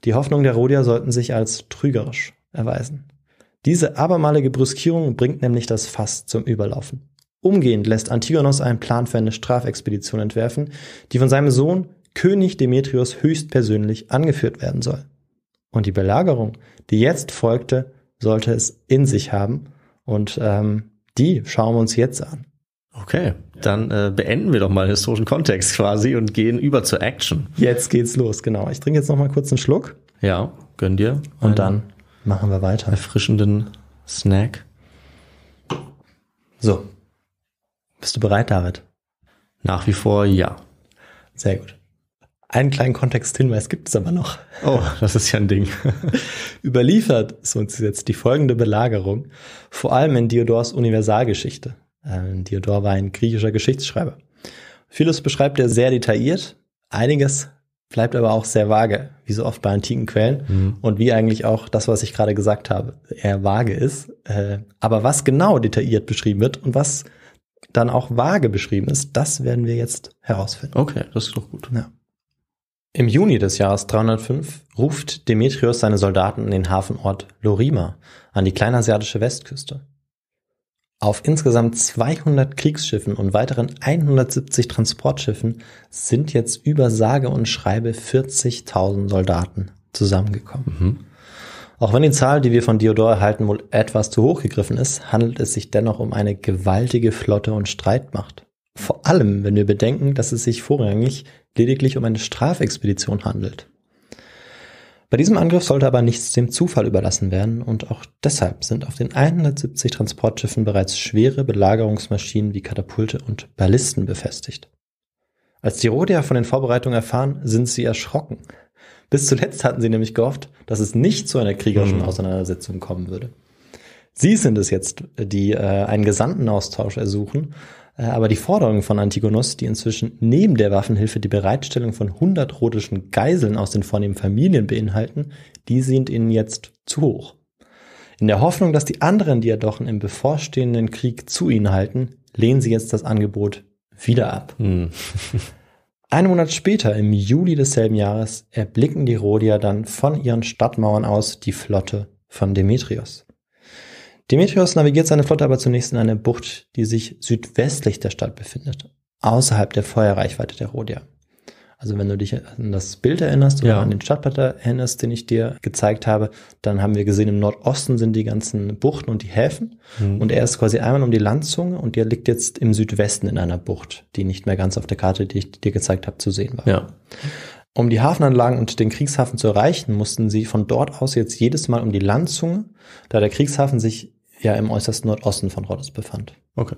die Hoffnungen der Rhodier sollten sich als trügerisch erweisen. Diese abermalige Brüskierung bringt nämlich das Fass zum Überlaufen. Umgehend lässt Antigonos einen Plan für eine Strafexpedition entwerfen, die von seinem Sohn König Demetrios höchstpersönlich angeführt werden soll. Und die Belagerung, die jetzt folgte, sollte es in sich haben. Und ähm, die schauen wir uns jetzt an. Okay, dann äh, beenden wir doch mal den historischen Kontext quasi und gehen über zur Action. Jetzt geht's los, genau. Ich trinke jetzt noch mal kurz einen Schluck. Ja, gönn dir. Und dann machen wir weiter. Erfrischenden Snack. So, bist du bereit, David? Nach wie vor ja. Sehr gut. Einen kleinen Kontexthinweis gibt es aber noch. Oh, das ist ja ein Ding. Überliefert ist uns jetzt die folgende Belagerung, vor allem in Diodors Universalgeschichte. Ähm, Diodor war ein griechischer Geschichtsschreiber. Vieles beschreibt er sehr detailliert, einiges bleibt aber auch sehr vage, wie so oft bei antiken Quellen mhm. und wie eigentlich auch das, was ich gerade gesagt habe, eher vage ist. Äh, aber was genau detailliert beschrieben wird und was dann auch vage beschrieben ist, das werden wir jetzt herausfinden. Okay, das ist doch gut. Ja. Im Juni des Jahres 305 ruft Demetrius seine Soldaten in den Hafenort Lorima an die kleinasiatische Westküste. Auf insgesamt 200 Kriegsschiffen und weiteren 170 Transportschiffen sind jetzt über sage und schreibe 40.000 Soldaten zusammengekommen. Mhm. Auch wenn die Zahl, die wir von Diodor erhalten, wohl etwas zu hoch gegriffen ist, handelt es sich dennoch um eine gewaltige Flotte und Streitmacht. Vor allem, wenn wir bedenken, dass es sich vorrangig lediglich um eine Strafexpedition handelt. Bei diesem Angriff sollte aber nichts dem Zufall überlassen werden und auch deshalb sind auf den 170 Transportschiffen bereits schwere Belagerungsmaschinen wie Katapulte und Ballisten befestigt. Als die Rodier von den Vorbereitungen erfahren, sind sie erschrocken, bis zuletzt hatten sie nämlich gehofft, dass es nicht zu einer kriegerischen mhm. Auseinandersetzung kommen würde. Sie sind es jetzt, die äh, einen Gesandtenaustausch ersuchen, äh, aber die Forderung von Antigonus, die inzwischen neben der Waffenhilfe die Bereitstellung von 100 rhodischen Geiseln aus den vornehmen Familien beinhalten, die sind ihnen jetzt zu hoch. In der Hoffnung, dass die anderen Diadochen im bevorstehenden Krieg zu ihnen halten, lehnen sie jetzt das Angebot wieder ab. Mhm. Einen Monat später, im Juli desselben Jahres, erblicken die Rhodier dann von ihren Stadtmauern aus die Flotte von Demetrios. Demetrios navigiert seine Flotte aber zunächst in eine Bucht, die sich südwestlich der Stadt befindet, außerhalb der Feuerreichweite der Rhodier. Also wenn du dich an das Bild erinnerst oder ja. an den Stadtplatte erinnerst, den ich dir gezeigt habe, dann haben wir gesehen, im Nordosten sind die ganzen Buchten und die Häfen. Mhm. Und er ist quasi einmal um die Landzunge und der liegt jetzt im Südwesten in einer Bucht, die nicht mehr ganz auf der Karte, die ich dir gezeigt habe, zu sehen war. Ja. Um die Hafenanlagen und den Kriegshafen zu erreichen, mussten sie von dort aus jetzt jedes Mal um die Landzunge, da der Kriegshafen sich ja im äußersten Nordosten von Rhodes befand. Okay.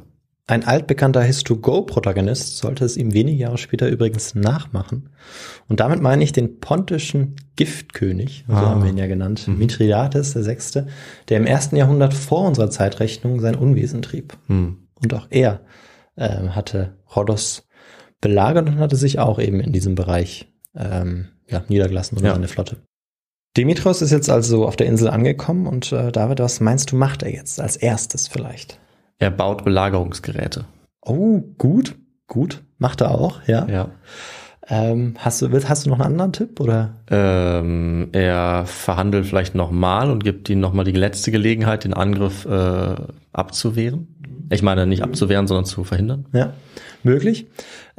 Ein altbekannter His-to-Go-Protagonist sollte es ihm wenige Jahre später übrigens nachmachen. Und damit meine ich den pontischen Giftkönig, so ah. haben wir ihn ja genannt, mhm. Mithridates VI., der im ersten Jahrhundert vor unserer Zeitrechnung sein Unwesen trieb. Mhm. Und auch er äh, hatte Rhodos belagert und hatte sich auch eben in diesem Bereich ähm, ja, niedergelassen oder ja. seine Flotte. Demetrios ist jetzt also auf der Insel angekommen und äh, David, was meinst du, macht er jetzt als erstes vielleicht? Er baut Belagerungsgeräte. Oh, gut, gut. Macht er auch, ja. Ja. Ähm, hast, du, hast du noch einen anderen Tipp? Oder? Ähm, er verhandelt vielleicht nochmal und gibt ihnen nochmal die letzte Gelegenheit, den Angriff äh, abzuwehren. Ich meine, nicht abzuwehren, sondern zu verhindern. Ja, möglich.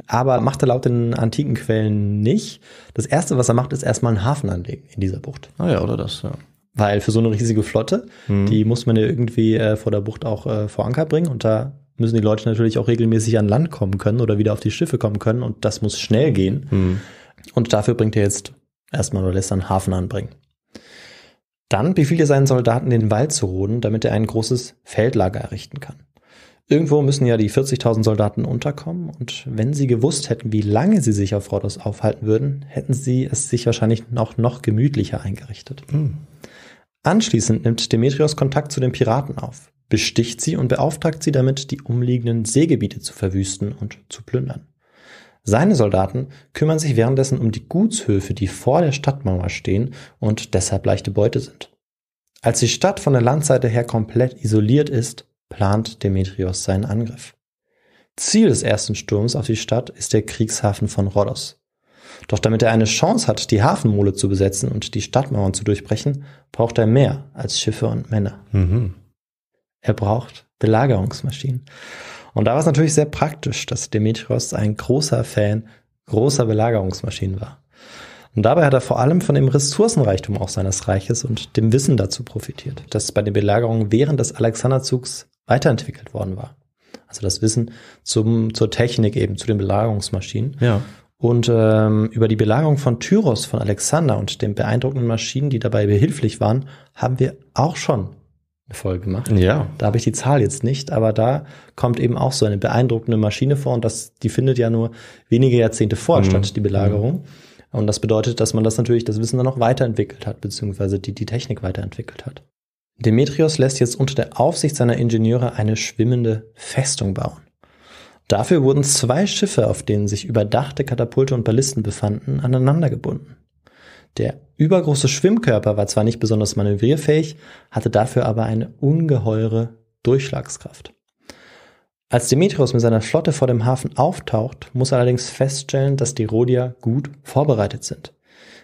Aber macht er laut den antiken Quellen nicht. Das Erste, was er macht, ist erstmal einen Hafen anlegen in dieser Bucht. Ah ja, oder das, ja. Weil für so eine riesige Flotte, mhm. die muss man ja irgendwie äh, vor der Bucht auch äh, vor Anker bringen und da müssen die Leute natürlich auch regelmäßig an Land kommen können oder wieder auf die Schiffe kommen können und das muss schnell gehen. Mhm. Und dafür bringt er jetzt erstmal oder lässt einen Hafen anbringen. Dann befiehlt er seinen Soldaten, den Wald zu roden, damit er ein großes Feldlager errichten kann. Irgendwo müssen ja die 40.000 Soldaten unterkommen und wenn sie gewusst hätten, wie lange sie sich auf Rhodos aufhalten würden, hätten sie es sich wahrscheinlich auch noch gemütlicher eingerichtet. Mhm. Anschließend nimmt Demetrios Kontakt zu den Piraten auf, besticht sie und beauftragt sie damit, die umliegenden Seegebiete zu verwüsten und zu plündern. Seine Soldaten kümmern sich währenddessen um die Gutshöfe, die vor der Stadtmauer stehen und deshalb leichte Beute sind. Als die Stadt von der Landseite her komplett isoliert ist, plant Demetrios seinen Angriff. Ziel des ersten Sturms auf die Stadt ist der Kriegshafen von Rhodos, doch damit er eine Chance hat, die Hafenmole zu besetzen und die Stadtmauern zu durchbrechen, braucht er mehr als Schiffe und Männer. Mhm. Er braucht Belagerungsmaschinen. Und da war es natürlich sehr praktisch, dass Demetrios ein großer Fan großer Belagerungsmaschinen war. Und dabei hat er vor allem von dem Ressourcenreichtum auch seines Reiches und dem Wissen dazu profitiert, das bei den Belagerungen während des Alexanderzugs weiterentwickelt worden war. Also das Wissen zum, zur Technik eben, zu den Belagerungsmaschinen. Ja. Und ähm, über die Belagerung von Tyros von Alexander und den beeindruckenden Maschinen, die dabei behilflich waren, haben wir auch schon eine Folge gemacht. Ja. Da habe ich die Zahl jetzt nicht, aber da kommt eben auch so eine beeindruckende Maschine vor und das, die findet ja nur wenige Jahrzehnte vor, mhm. statt die Belagerung. Mhm. Und das bedeutet, dass man das natürlich, das Wissen dann noch weiterentwickelt hat, beziehungsweise die, die Technik weiterentwickelt hat. Demetrios lässt jetzt unter der Aufsicht seiner Ingenieure eine schwimmende Festung bauen. Dafür wurden zwei Schiffe, auf denen sich überdachte Katapulte und Ballisten befanden, aneinander gebunden. Der übergroße Schwimmkörper war zwar nicht besonders manövrierfähig, hatte dafür aber eine ungeheure Durchschlagskraft. Als Demetrius mit seiner Flotte vor dem Hafen auftaucht, muss er allerdings feststellen, dass die Rhodier gut vorbereitet sind.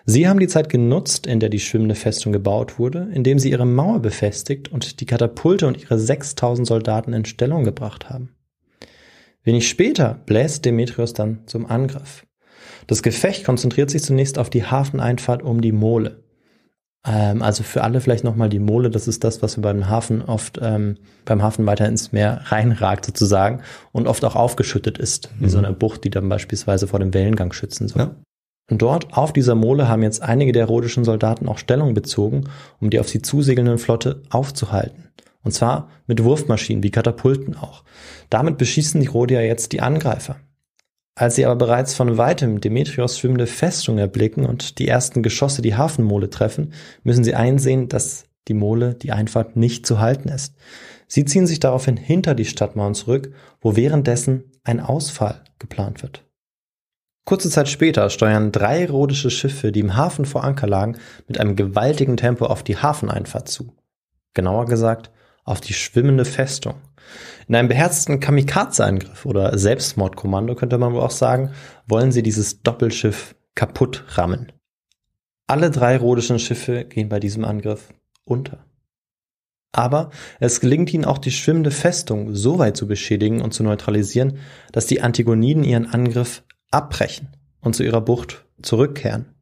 Sie haben die Zeit genutzt, in der die schwimmende Festung gebaut wurde, indem sie ihre Mauer befestigt und die Katapulte und ihre 6000 Soldaten in Stellung gebracht haben. Wenig später bläst Demetrios dann zum Angriff. Das Gefecht konzentriert sich zunächst auf die Hafeneinfahrt um die Mole. Ähm, also für alle vielleicht nochmal die Mole, das ist das, was wir beim Hafen oft, ähm, beim Hafen weiter ins Meer reinragt sozusagen und oft auch aufgeschüttet ist, mhm. wie so mhm. eine Bucht, die dann beispielsweise vor dem Wellengang schützen soll. Ja. Und dort auf dieser Mole haben jetzt einige der rhodischen Soldaten auch Stellung bezogen, um die auf sie zusegelnden Flotte aufzuhalten. Und zwar mit Wurfmaschinen wie Katapulten auch. Damit beschießen die Rhodier jetzt die Angreifer. Als sie aber bereits von weitem Demetrios schwimmende Festung erblicken und die ersten Geschosse die Hafenmole treffen, müssen sie einsehen, dass die Mole die Einfahrt nicht zu halten ist. Sie ziehen sich daraufhin hinter die Stadtmauern zurück, wo währenddessen ein Ausfall geplant wird. Kurze Zeit später steuern drei rhodische Schiffe, die im Hafen vor Anker lagen, mit einem gewaltigen Tempo auf die Hafeneinfahrt zu. Genauer gesagt auf die schwimmende Festung. In einem beherzten Kamikaze-Angriff oder Selbstmordkommando könnte man wohl auch sagen, wollen sie dieses Doppelschiff kaputt rammen. Alle drei rhodischen Schiffe gehen bei diesem Angriff unter. Aber es gelingt ihnen auch, die schwimmende Festung so weit zu beschädigen und zu neutralisieren, dass die Antigoniden ihren Angriff abbrechen und zu ihrer Bucht zurückkehren.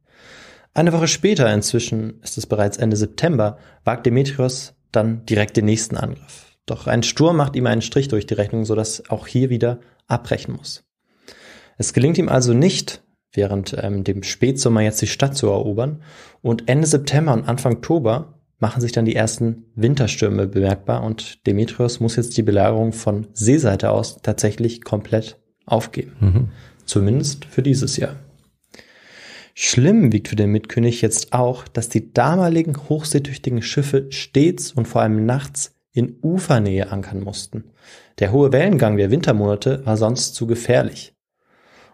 Eine Woche später inzwischen, ist es bereits Ende September, wagt Demetrios dann direkt den nächsten Angriff. Doch ein Sturm macht ihm einen Strich durch die Rechnung, sodass auch hier wieder abbrechen muss. Es gelingt ihm also nicht, während ähm, dem Spätsommer jetzt die Stadt zu erobern. Und Ende September und Anfang Oktober machen sich dann die ersten Winterstürme bemerkbar und Demetrios muss jetzt die Belagerung von Seeseite aus tatsächlich komplett aufgeben. Mhm. Zumindest für dieses Jahr. Schlimm wiegt für den Mitkönig jetzt auch, dass die damaligen hochseetüchtigen Schiffe stets und vor allem nachts in Ufernähe ankern mussten. Der hohe Wellengang der Wintermonate war sonst zu gefährlich.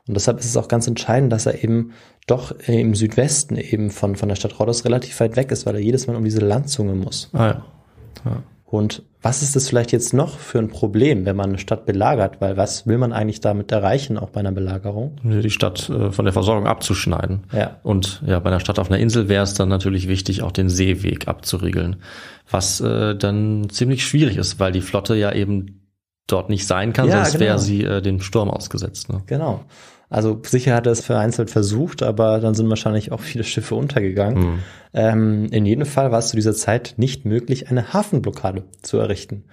Und deshalb ist es auch ganz entscheidend, dass er eben doch im Südwesten eben von, von der Stadt Rhodos relativ weit weg ist, weil er jedes Mal um diese Landzunge muss. Ah ja. ja. Und was ist das vielleicht jetzt noch für ein Problem, wenn man eine Stadt belagert? Weil was will man eigentlich damit erreichen, auch bei einer Belagerung? Die Stadt äh, von der Versorgung abzuschneiden. Ja. Und ja, bei einer Stadt auf einer Insel wäre es dann natürlich wichtig, auch den Seeweg abzuriegeln. Was äh, dann ziemlich schwierig ist, weil die Flotte ja eben dort nicht sein kann, ja, sonst genau. wäre sie äh, dem Sturm ausgesetzt. Ne? Genau. Also sicher hat er es vereinzelt versucht, aber dann sind wahrscheinlich auch viele Schiffe untergegangen. Mhm. Ähm, in jedem Fall war es zu dieser Zeit nicht möglich, eine Hafenblockade zu errichten.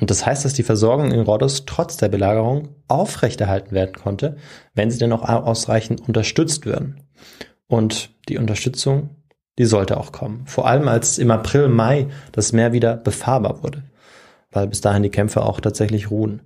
Und das heißt, dass die Versorgung in Rhodos trotz der Belagerung aufrechterhalten werden konnte, wenn sie denn auch ausreichend unterstützt würden. Und die Unterstützung, die sollte auch kommen. Vor allem als im April, Mai das Meer wieder befahrbar wurde, weil bis dahin die Kämpfe auch tatsächlich ruhen.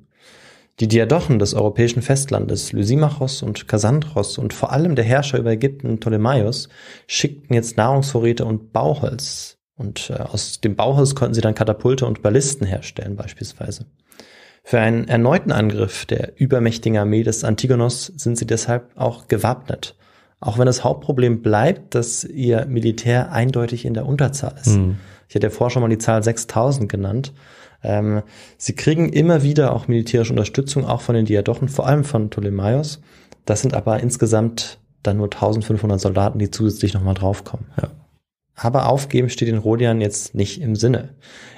Die Diadochen des europäischen Festlandes, Lysimachos und Kassandros und vor allem der Herrscher über Ägypten, Ptolemaios, schickten jetzt Nahrungsvorräte und Bauholz. Und äh, aus dem Bauholz konnten sie dann Katapulte und Ballisten herstellen beispielsweise. Für einen erneuten Angriff der übermächtigen Armee des Antigonos sind sie deshalb auch gewappnet. Auch wenn das Hauptproblem bleibt, dass ihr Militär eindeutig in der Unterzahl ist. Mhm. Ich hatte ja vorher schon mal die Zahl 6000 genannt. Ähm, sie kriegen immer wieder auch militärische Unterstützung, auch von den Diadochen, vor allem von Ptolemaios. Das sind aber insgesamt dann nur 1500 Soldaten, die zusätzlich nochmal draufkommen. Ja. Aber aufgeben steht den Rhodian jetzt nicht im Sinne.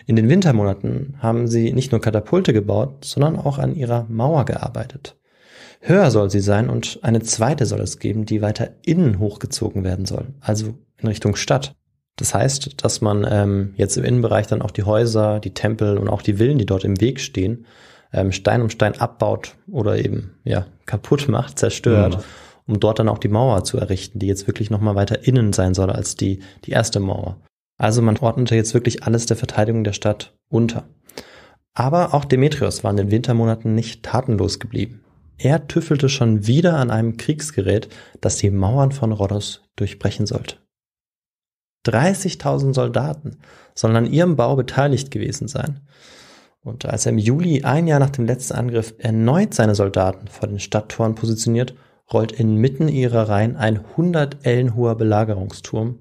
In den Wintermonaten haben sie nicht nur Katapulte gebaut, sondern auch an ihrer Mauer gearbeitet. Höher soll sie sein und eine zweite soll es geben, die weiter innen hochgezogen werden soll, also in Richtung Stadt. Das heißt, dass man ähm, jetzt im Innenbereich dann auch die Häuser, die Tempel und auch die Villen, die dort im Weg stehen, ähm, Stein um Stein abbaut oder eben ja kaputt macht, zerstört, ja. Mhm. um dort dann auch die Mauer zu errichten, die jetzt wirklich nochmal weiter innen sein soll als die, die erste Mauer. Also man ordnete jetzt wirklich alles der Verteidigung der Stadt unter. Aber auch Demetrios war in den Wintermonaten nicht tatenlos geblieben. Er tüffelte schon wieder an einem Kriegsgerät, das die Mauern von Rhodos durchbrechen sollte. 30.000 Soldaten sollen an ihrem Bau beteiligt gewesen sein. Und als er im Juli, ein Jahr nach dem letzten Angriff, erneut seine Soldaten vor den Stadttoren positioniert, rollt inmitten ihrer Reihen ein 100 Ellen hoher Belagerungsturm.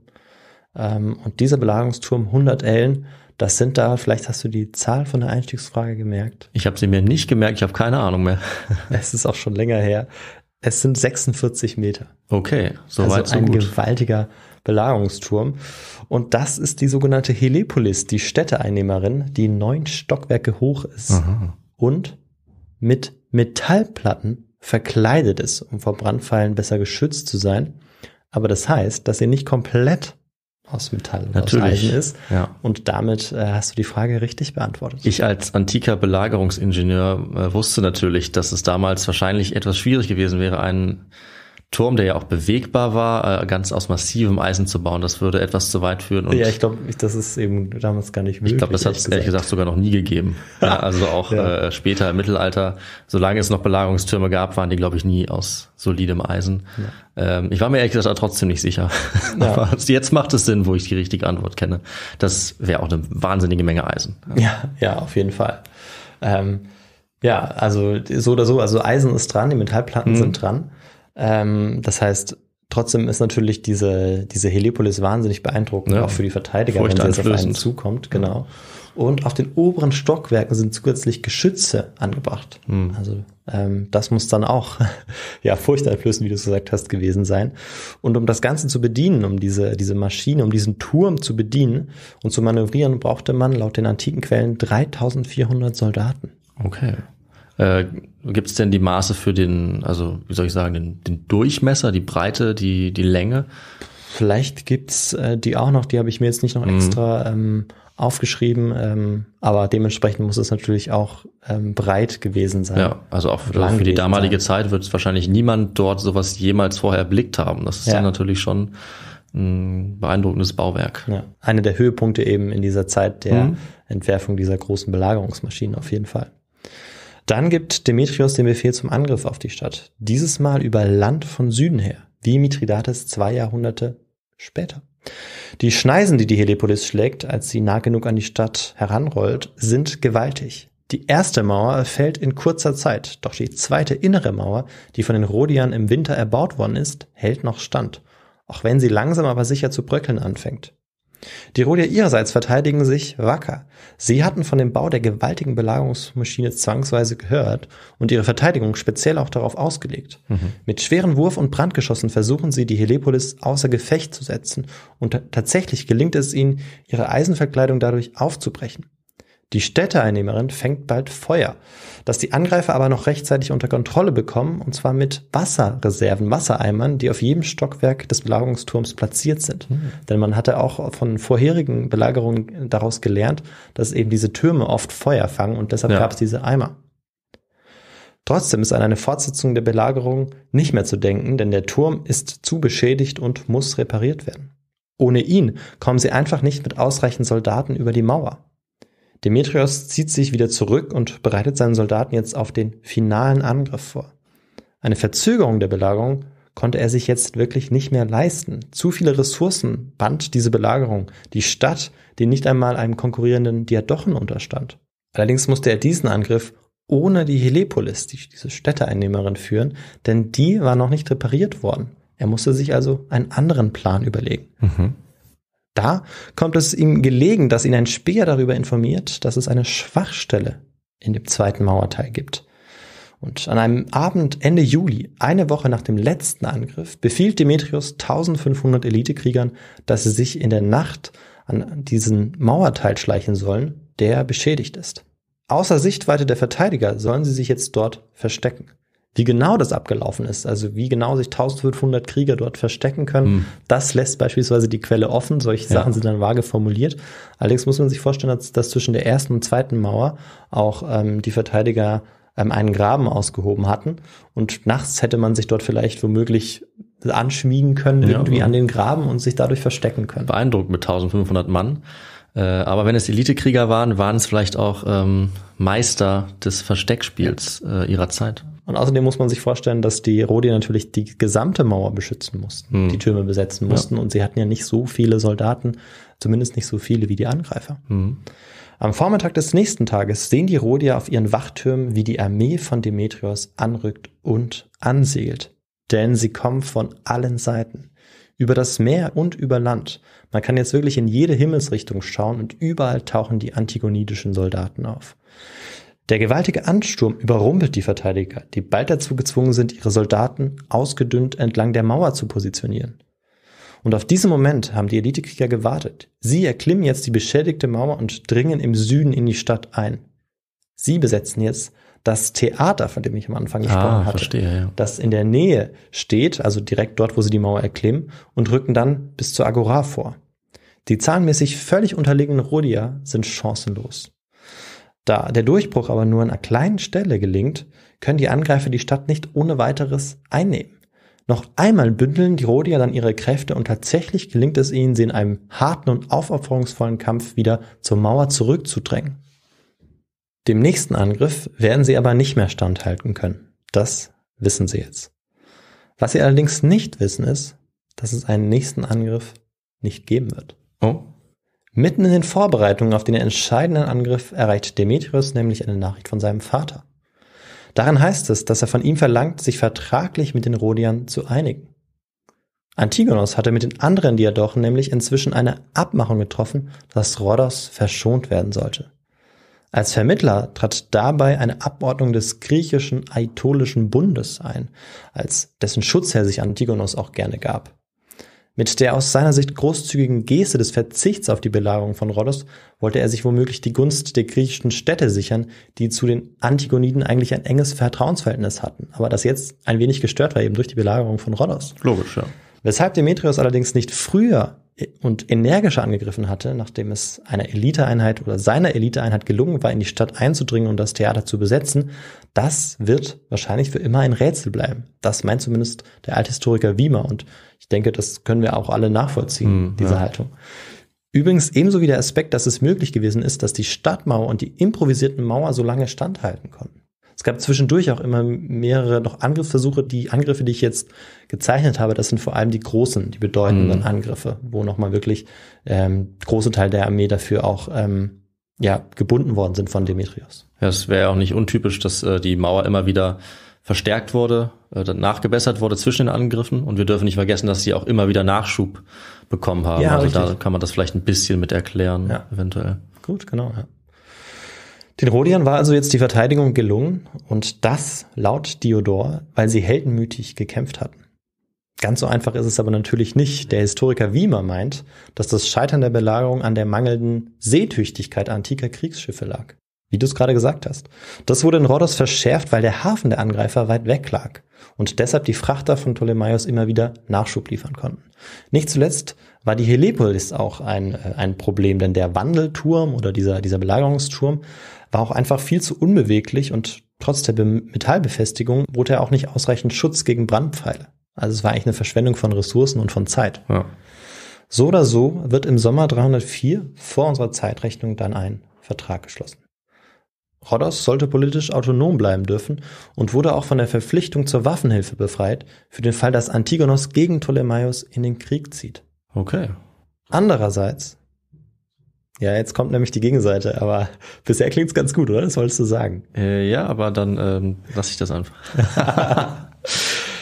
Ähm, und dieser Belagerungsturm 100 Ellen, das sind da, vielleicht hast du die Zahl von der Einstiegsfrage gemerkt. Ich habe sie mir nicht gemerkt, ich habe keine Ahnung mehr. es ist auch schon länger her. Es sind 46 Meter. Okay, so also weit so ein gut. gewaltiger Belagerungsturm. Und das ist die sogenannte Helepolis, die Städteeinnehmerin, die neun Stockwerke hoch ist Aha. und mit Metallplatten verkleidet ist, um vor Brandpfeilen besser geschützt zu sein. Aber das heißt, dass sie nicht komplett aus Metall und aus Eisen ist. Ja. Und damit äh, hast du die Frage richtig beantwortet. Ich als antiker Belagerungsingenieur äh, wusste natürlich, dass es damals wahrscheinlich etwas schwierig gewesen wäre, einen Turm, der ja auch bewegbar war, äh, ganz aus massivem Eisen zu bauen, das würde etwas zu weit führen. ja, ich glaube, das ist eben damals gar nicht möglich. Ich glaube, das hat es ehrlich gesagt sogar noch nie gegeben. ja, also auch ja. äh, später im Mittelalter, solange es noch Belagerungstürme gab, waren die, glaube ich, nie aus solidem Eisen. Ja. Ähm, ich war mir ehrlich gesagt trotzdem nicht sicher. Aber jetzt macht es Sinn, wo ich die richtige Antwort kenne. Das wäre auch eine wahnsinnige Menge Eisen. Ja, ja, auf jeden Fall. Ähm, ja, also so oder so, also Eisen ist dran, die Metallplatten mhm. sind dran. Ähm, das heißt, trotzdem ist natürlich diese, diese Helipolis wahnsinnig beeindruckend, ja. auch für die Verteidiger, Furcht wenn sie jetzt auf einen zukommt, genau. Und auf den oberen Stockwerken sind zusätzlich Geschütze angebracht. Mhm. Also ähm, das muss dann auch ja furchteinflößend, wie du es gesagt hast, gewesen sein. Und um das Ganze zu bedienen, um diese, diese Maschine, um diesen Turm zu bedienen und zu manövrieren, brauchte man laut den antiken Quellen 3400 Soldaten. Okay. Äh, Gibt es denn die Maße für den, also wie soll ich sagen, den, den Durchmesser, die Breite, die, die Länge? Vielleicht gibt's äh, die auch noch, die habe ich mir jetzt nicht noch mhm. extra mhm. ähm, aufgeschrieben, ähm, aber dementsprechend muss es natürlich auch ähm, breit gewesen sein. Ja, also auch für, für die damalige sein. Zeit wird es wahrscheinlich niemand dort sowas jemals vorher erblickt haben. Das ist ja, ja natürlich schon ein beeindruckendes Bauwerk. Ja. Einer der Höhepunkte eben in dieser Zeit der mhm. Entwerfung dieser großen Belagerungsmaschinen auf jeden Fall. Dann gibt Demetrios den Befehl zum Angriff auf die Stadt. Dieses Mal über Land von Süden her, wie Mithridates zwei Jahrhunderte später. Die Schneisen, die die Helipolis schlägt, als sie nah genug an die Stadt heranrollt, sind gewaltig. Die erste Mauer fällt in kurzer Zeit, doch die zweite innere Mauer, die von den Rhodiern im Winter erbaut worden ist, hält noch stand, auch wenn sie langsam aber sicher zu bröckeln anfängt. Die Rodier ihrerseits verteidigen sich wacker. Sie hatten von dem Bau der gewaltigen Belagerungsmaschine zwangsweise gehört und ihre Verteidigung speziell auch darauf ausgelegt. Mhm. Mit schweren Wurf- und Brandgeschossen versuchen sie, die Helepolis außer Gefecht zu setzen und tatsächlich gelingt es ihnen, ihre Eisenverkleidung dadurch aufzubrechen. Die Städteeinnehmerin fängt bald Feuer. Dass die Angreifer aber noch rechtzeitig unter Kontrolle bekommen, und zwar mit Wasserreserven, Wassereimern, die auf jedem Stockwerk des Belagerungsturms platziert sind. Mhm. Denn man hatte auch von vorherigen Belagerungen daraus gelernt, dass eben diese Türme oft Feuer fangen und deshalb ja. gab es diese Eimer. Trotzdem ist an eine Fortsetzung der Belagerung nicht mehr zu denken, denn der Turm ist zu beschädigt und muss repariert werden. Ohne ihn kommen sie einfach nicht mit ausreichend Soldaten über die Mauer. Demetrios zieht sich wieder zurück und bereitet seinen Soldaten jetzt auf den finalen Angriff vor. Eine Verzögerung der Belagerung konnte er sich jetzt wirklich nicht mehr leisten. Zu viele Ressourcen band diese Belagerung, die Stadt, die nicht einmal einem konkurrierenden Diadochen unterstand. Allerdings musste er diesen Angriff ohne die Helepolis, die diese Städteeinnehmerin, führen, denn die war noch nicht repariert worden. Er musste sich also einen anderen Plan überlegen. Mhm. Da kommt es ihm gelegen, dass ihn ein Speer darüber informiert, dass es eine Schwachstelle in dem zweiten Mauerteil gibt. Und an einem Abend Ende Juli, eine Woche nach dem letzten Angriff, befiehlt Demetrius 1500 Elitekriegern, dass sie sich in der Nacht an diesen Mauerteil schleichen sollen, der beschädigt ist. Außer Sichtweite der Verteidiger sollen sie sich jetzt dort verstecken. Wie genau das abgelaufen ist, also wie genau sich 1500 Krieger dort verstecken können, mhm. das lässt beispielsweise die Quelle offen. Solche ja. Sachen sind dann vage formuliert. Allerdings muss man sich vorstellen, dass, dass zwischen der ersten und zweiten Mauer auch ähm, die Verteidiger ähm, einen Graben ausgehoben hatten. Und nachts hätte man sich dort vielleicht womöglich anschmiegen können, ja, irgendwie an den Graben und sich dadurch verstecken können. Beeindruckt mit 1500 Mann. Äh, aber wenn es Elitekrieger waren, waren es vielleicht auch ähm, Meister des Versteckspiels äh, ihrer Zeit. Und außerdem muss man sich vorstellen, dass die Rodier natürlich die gesamte Mauer beschützen mussten, hm. die Türme besetzen mussten. Ja. Und sie hatten ja nicht so viele Soldaten, zumindest nicht so viele wie die Angreifer. Hm. Am Vormittag des nächsten Tages sehen die Rodier auf ihren Wachtürmen, wie die Armee von Demetrios anrückt und ansegelt. Denn sie kommen von allen Seiten. Über das Meer und über Land. Man kann jetzt wirklich in jede Himmelsrichtung schauen und überall tauchen die antigonidischen Soldaten auf. Der gewaltige Ansturm überrumpelt die Verteidiger, die bald dazu gezwungen sind, ihre Soldaten ausgedünnt entlang der Mauer zu positionieren. Und auf diesen Moment haben die Elitekrieger gewartet. Sie erklimmen jetzt die beschädigte Mauer und dringen im Süden in die Stadt ein. Sie besetzen jetzt das Theater, von dem ich am Anfang ah, gesprochen ah, hatte, verstehe, ja. das in der Nähe steht, also direkt dort, wo sie die Mauer erklimmen, und rücken dann bis zur Agora vor. Die zahlenmäßig völlig unterlegenen Rhodia sind chancenlos. Da der Durchbruch aber nur an einer kleinen Stelle gelingt, können die Angreifer die Stadt nicht ohne weiteres einnehmen. Noch einmal bündeln die Rhodier dann ihre Kräfte und tatsächlich gelingt es ihnen, sie in einem harten und aufopferungsvollen Kampf wieder zur Mauer zurückzudrängen. Dem nächsten Angriff werden sie aber nicht mehr standhalten können. Das wissen sie jetzt. Was sie allerdings nicht wissen ist, dass es einen nächsten Angriff nicht geben wird. Oh. Mitten in den Vorbereitungen auf den entscheidenden Angriff erreicht Demetrius nämlich eine Nachricht von seinem Vater. Darin heißt es, dass er von ihm verlangt, sich vertraglich mit den Rhodiern zu einigen. Antigonos hatte mit den anderen Diadochen nämlich inzwischen eine Abmachung getroffen, dass Rhodos verschont werden sollte. Als Vermittler trat dabei eine Abordnung des griechischen Aitolischen Bundes ein, als dessen Schutzherr sich Antigonos auch gerne gab. Mit der aus seiner Sicht großzügigen Geste des Verzichts auf die Belagerung von Rhodos wollte er sich womöglich die Gunst der griechischen Städte sichern, die zu den Antigoniden eigentlich ein enges Vertrauensverhältnis hatten, aber das jetzt ein wenig gestört war eben durch die Belagerung von Rhodos. Logisch, ja. Weshalb Demetrios allerdings nicht früher und energischer angegriffen hatte, nachdem es einer Eliteeinheit oder seiner Eliteeinheit gelungen war, in die Stadt einzudringen und das Theater zu besetzen, das wird wahrscheinlich für immer ein Rätsel bleiben. Das meint zumindest der Althistoriker Wiemer und ich denke, das können wir auch alle nachvollziehen, mm, diese ja. Haltung. Übrigens ebenso wie der Aspekt, dass es möglich gewesen ist, dass die Stadtmauer und die improvisierten Mauer so lange standhalten konnten. Es gab zwischendurch auch immer mehrere noch Angriffsversuche. Die Angriffe, die ich jetzt gezeichnet habe, das sind vor allem die großen, die bedeutenden mm. Angriffe, wo nochmal wirklich ähm, große Teil der Armee dafür auch ähm, ja, gebunden worden sind von Demetrios. Ja, es wäre ja auch nicht untypisch, dass äh, die Mauer immer wieder verstärkt wurde, äh, nachgebessert wurde zwischen den Angriffen. Und wir dürfen nicht vergessen, dass sie auch immer wieder Nachschub bekommen haben. Ja, also richtig. da kann man das vielleicht ein bisschen mit erklären, ja. eventuell. Gut, genau. Ja. Den Rhodiern war also jetzt die Verteidigung gelungen und das laut Diodor, weil sie heldenmütig gekämpft hatten. Ganz so einfach ist es aber natürlich nicht. Der Historiker Wiemer meint, dass das Scheitern der Belagerung an der mangelnden Seetüchtigkeit antiker Kriegsschiffe lag wie du es gerade gesagt hast. Das wurde in Rhodos verschärft, weil der Hafen der Angreifer weit weg lag und deshalb die Frachter von Ptolemaios immer wieder Nachschub liefern konnten. Nicht zuletzt war die Helepolis auch ein, äh, ein Problem, denn der Wandelturm oder dieser, dieser Belagerungsturm war auch einfach viel zu unbeweglich und trotz der Be Metallbefestigung bot er auch nicht ausreichend Schutz gegen Brandpfeile. Also es war eigentlich eine Verschwendung von Ressourcen und von Zeit. Ja. So oder so wird im Sommer 304 vor unserer Zeitrechnung dann ein Vertrag geschlossen. Rodos sollte politisch autonom bleiben dürfen und wurde auch von der Verpflichtung zur Waffenhilfe befreit, für den Fall, dass Antigonos gegen Ptolemaios in den Krieg zieht. Okay. Andererseits, ja, jetzt kommt nämlich die Gegenseite, aber bisher klingt's ganz gut, oder? Das wolltest du sagen. Äh, ja, aber dann ähm, lasse ich das einfach.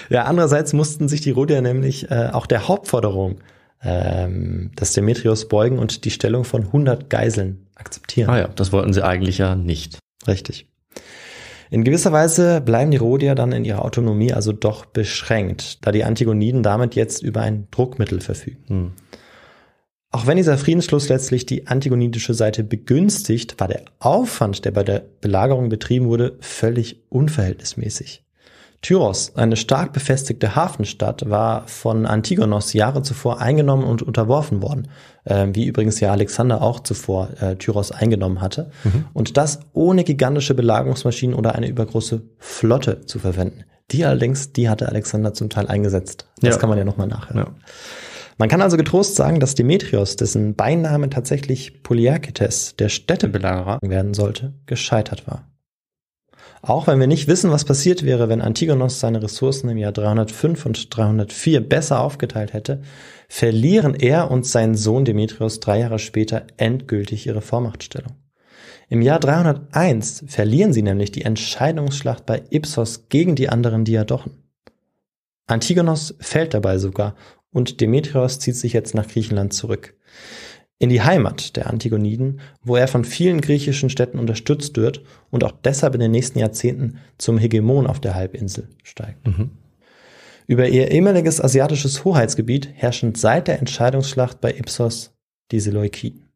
ja, andererseits mussten sich die Rhodier nämlich äh, auch der Hauptforderung ähm, des Demetrios beugen und die Stellung von 100 Geiseln akzeptieren. Ah ja, das wollten sie eigentlich ja nicht. Richtig. In gewisser Weise bleiben die Rhodier dann in ihrer Autonomie also doch beschränkt, da die Antigoniden damit jetzt über ein Druckmittel verfügen. Hm. Auch wenn dieser Friedensschluss letztlich die antigonidische Seite begünstigt, war der Aufwand, der bei der Belagerung betrieben wurde, völlig unverhältnismäßig. Tyros, eine stark befestigte Hafenstadt, war von Antigonos Jahre zuvor eingenommen und unterworfen worden, äh, wie übrigens ja Alexander auch zuvor äh, Tyros eingenommen hatte. Mhm. Und das ohne gigantische Belagerungsmaschinen oder eine übergroße Flotte zu verwenden. Die allerdings, die hatte Alexander zum Teil eingesetzt. Das ja. kann man ja nochmal nachhören. Ja. Man kann also getrost sagen, dass Demetrios, dessen Beiname tatsächlich Polyakites, der Städtebelagerer werden sollte, gescheitert war. Auch wenn wir nicht wissen, was passiert wäre, wenn Antigonos seine Ressourcen im Jahr 305 und 304 besser aufgeteilt hätte, verlieren er und sein Sohn Demetrios drei Jahre später endgültig ihre Vormachtstellung. Im Jahr 301 verlieren sie nämlich die Entscheidungsschlacht bei Ipsos gegen die anderen Diadochen. Antigonos fällt dabei sogar und Demetrios zieht sich jetzt nach Griechenland zurück in die Heimat der Antigoniden, wo er von vielen griechischen Städten unterstützt wird und auch deshalb in den nächsten Jahrzehnten zum Hegemon auf der Halbinsel steigt. Mhm. Über ihr ehemaliges asiatisches Hoheitsgebiet herrschen seit der Entscheidungsschlacht bei Ipsos die Seleukiden.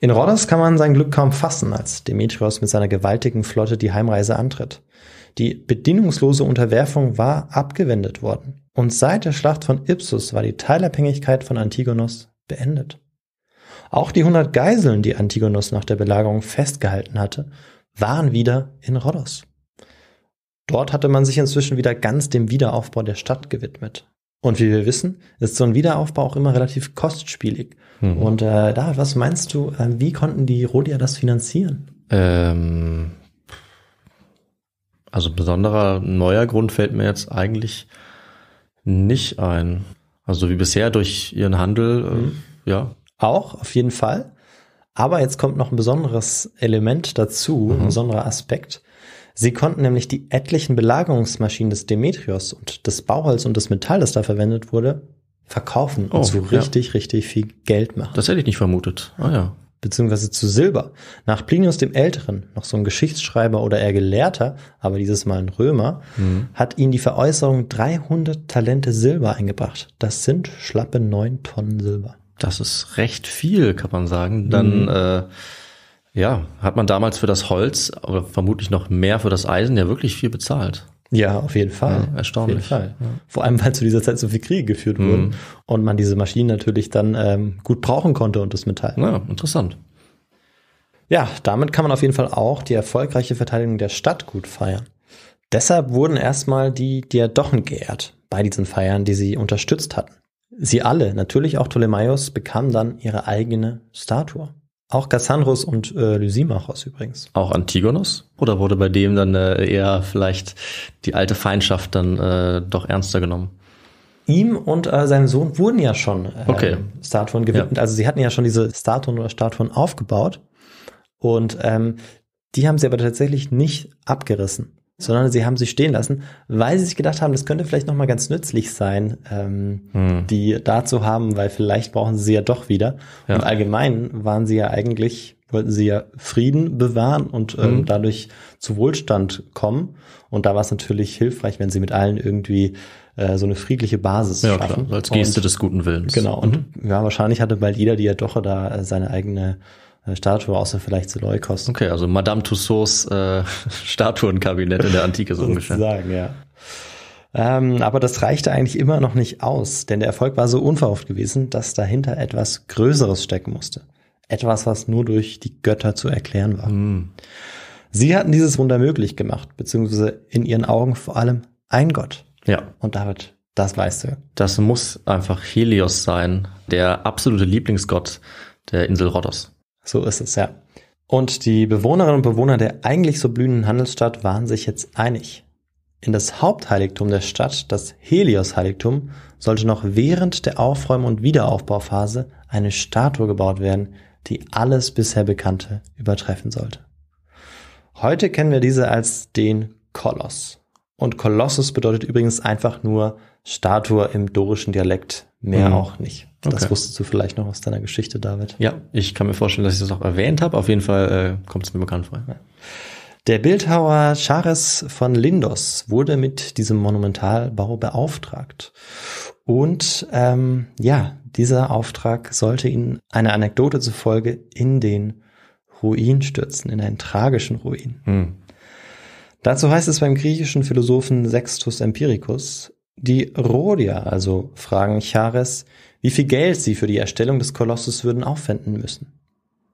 In Rhodos kann man sein Glück kaum fassen, als Demetrios mit seiner gewaltigen Flotte die Heimreise antritt. Die bedingungslose Unterwerfung war abgewendet worden. Und seit der Schlacht von Ipsus war die Teilabhängigkeit von Antigonos beendet. Auch die 100 Geiseln, die Antigonus nach der Belagerung festgehalten hatte, waren wieder in Rhodos. Dort hatte man sich inzwischen wieder ganz dem Wiederaufbau der Stadt gewidmet. Und wie wir wissen, ist so ein Wiederaufbau auch immer relativ kostspielig. Mhm. Und äh, David, was meinst du, äh, wie konnten die Rhodier das finanzieren? Ähm, also besonderer neuer Grund fällt mir jetzt eigentlich nicht ein. Also wie bisher durch ihren Handel, äh, mhm. ja. Auch, auf jeden Fall. Aber jetzt kommt noch ein besonderes Element dazu, mhm. ein besonderer Aspekt. Sie konnten nämlich die etlichen Belagerungsmaschinen des Demetrios und des Bauholz und des Metall, das da verwendet wurde, verkaufen oh, und so ja. richtig, richtig viel Geld machen. Das hätte ich nicht vermutet. Ah ja beziehungsweise zu Silber. Nach Plinius dem Älteren, noch so ein Geschichtsschreiber oder eher Gelehrter, aber dieses Mal ein Römer, mhm. hat ihn die Veräußerung 300 Talente Silber eingebracht. Das sind schlappe 9 Tonnen Silber. Das ist recht viel, kann man sagen. Dann mhm. äh, ja, hat man damals für das Holz, aber vermutlich noch mehr für das Eisen, ja wirklich viel bezahlt. Ja, auf jeden Fall. Ja, erstaunlich. Jeden Fall. Ja. Vor allem, weil zu dieser Zeit so viele Kriege geführt mhm. wurden und man diese Maschinen natürlich dann ähm, gut brauchen konnte und das Metall. Ja, interessant. Ja, damit kann man auf jeden Fall auch die erfolgreiche Verteidigung der Stadt gut feiern. Deshalb wurden erstmal die Diadochen geehrt bei diesen Feiern, die sie unterstützt hatten. Sie alle, natürlich auch Ptolemaios, bekamen dann ihre eigene Statue. Auch Kassandros und äh, Lysimachos übrigens. Auch Antigonus? Oder wurde bei dem dann äh, eher vielleicht die alte Feindschaft dann äh, doch ernster genommen? Ihm und äh, seinem Sohn wurden ja schon äh, okay. Statuen gewidmet. Ja. Also sie hatten ja schon diese Statuen oder Statuen aufgebaut. Und ähm, die haben sie aber tatsächlich nicht abgerissen sondern sie haben sie stehen lassen, weil sie sich gedacht haben, das könnte vielleicht nochmal ganz nützlich sein, ähm, hm. die da zu haben, weil vielleicht brauchen sie sie ja doch wieder. Ja. Und allgemein waren sie ja eigentlich, wollten sie ja Frieden bewahren und ähm, hm. dadurch zu Wohlstand kommen. Und da war es natürlich hilfreich, wenn sie mit allen irgendwie äh, so eine friedliche Basis ja, schaffen. Klar, als Geste und, des guten Willens. Genau. Und mhm. ja, wahrscheinlich hatte bald jeder die Adoche da äh, seine eigene Statue, außer vielleicht zu Leukos. Okay, also Madame Tussauds äh, Statuenkabinett in der Antike so ungefähr. Sagen, ja. Ähm, aber das reichte eigentlich immer noch nicht aus, denn der Erfolg war so unverhofft gewesen, dass dahinter etwas Größeres stecken musste. Etwas, was nur durch die Götter zu erklären war. Mhm. Sie hatten dieses Wunder möglich gemacht, beziehungsweise in ihren Augen vor allem ein Gott. Ja. Und David, das weißt du. Das muss einfach Helios sein, der absolute Lieblingsgott der Insel Rhodos. So ist es ja. Und die Bewohnerinnen und Bewohner der eigentlich so blühenden Handelsstadt waren sich jetzt einig. In das Hauptheiligtum der Stadt, das Helios-Heiligtum, sollte noch während der Aufräum- und Wiederaufbauphase eine Statue gebaut werden, die alles bisher Bekannte übertreffen sollte. Heute kennen wir diese als den Koloss. Und Kolossus bedeutet übrigens einfach nur Statue im dorischen Dialekt. Mehr mhm. auch nicht. Das okay. wusstest du vielleicht noch aus deiner Geschichte, David. Ja, ich kann mir vorstellen, dass ich das auch erwähnt habe. Auf jeden Fall äh, kommt es mir bekannt vor. Ja. Der Bildhauer Charis von Lindos wurde mit diesem Monumentalbau beauftragt. Und ähm, ja, dieser Auftrag sollte ihn einer Anekdote zufolge in den Ruin stürzen, in einen tragischen Ruin. Mhm. Dazu heißt es beim griechischen Philosophen Sextus Empiricus, die Rhodier also fragen Chares, wie viel Geld sie für die Erstellung des Kolosses würden aufwenden müssen.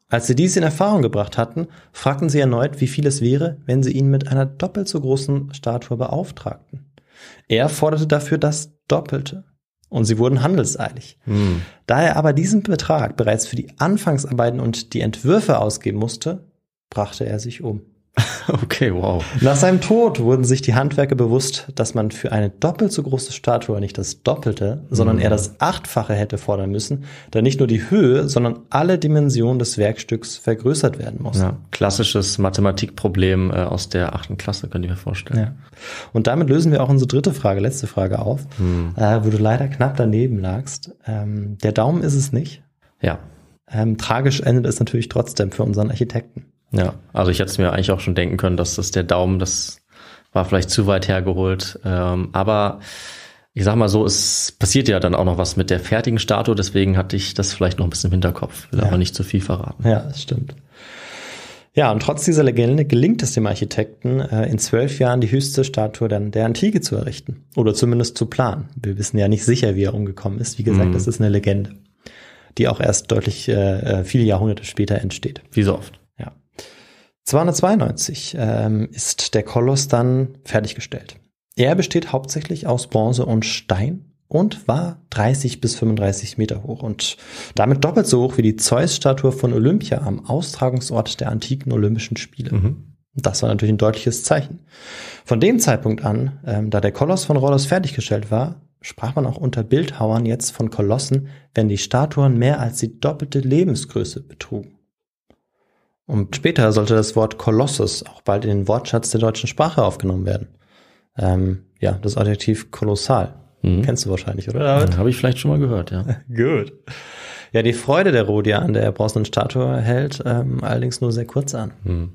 Als sie dies in Erfahrung gebracht hatten, fragten sie erneut, wie viel es wäre, wenn sie ihn mit einer doppelt so großen Statue beauftragten. Er forderte dafür das Doppelte und sie wurden handelseilig. Hm. Da er aber diesen Betrag bereits für die Anfangsarbeiten und die Entwürfe ausgeben musste, brachte er sich um. Okay, wow. Nach seinem Tod wurden sich die Handwerker bewusst, dass man für eine doppelt so große Statue nicht das Doppelte, sondern mhm. eher das Achtfache hätte fordern müssen, da nicht nur die Höhe, sondern alle Dimensionen des Werkstücks vergrößert werden mussten. Ja, klassisches Mathematikproblem äh, aus der achten Klasse, könnte ich mir vorstellen. Ja. Und damit lösen wir auch unsere dritte Frage, letzte Frage auf, mhm. wo du leider knapp daneben lagst. Ähm, der Daumen ist es nicht. Ja. Ähm, tragisch endet es natürlich trotzdem für unseren Architekten. Ja, also ich hatte es mir eigentlich auch schon denken können, dass das der Daumen, das war vielleicht zu weit hergeholt. Ähm, aber ich sag mal so, es passiert ja dann auch noch was mit der fertigen Statue, deswegen hatte ich das vielleicht noch ein bisschen im Hinterkopf, will ja. aber nicht zu viel verraten. Ja, das stimmt. Ja, und trotz dieser Legende gelingt es dem Architekten, äh, in zwölf Jahren die höchste Statue dann der Antike zu errichten. Oder zumindest zu planen. Wir wissen ja nicht sicher, wie er umgekommen ist. Wie gesagt, mhm. das ist eine Legende, die auch erst deutlich äh, äh viele Jahrhunderte später entsteht. Wie so oft. 292 ähm, ist der Koloss dann fertiggestellt. Er besteht hauptsächlich aus Bronze und Stein und war 30 bis 35 Meter hoch und damit doppelt so hoch wie die Zeus-Statue von Olympia am Austragungsort der antiken Olympischen Spiele. Mhm. Das war natürlich ein deutliches Zeichen. Von dem Zeitpunkt an, ähm, da der Koloss von Rhodos fertiggestellt war, sprach man auch unter Bildhauern jetzt von Kolossen, wenn die Statuen mehr als die doppelte Lebensgröße betrugen. Und später sollte das Wort Kolossus auch bald in den Wortschatz der deutschen Sprache aufgenommen werden. Ähm, ja, das Adjektiv kolossal. Mhm. Kennst du wahrscheinlich, oder Ja, Habe ich vielleicht schon mal gehört, ja. Gut. Ja, die Freude der Rodia an der bronzenen Statue hält ähm, allerdings nur sehr kurz an. Mhm.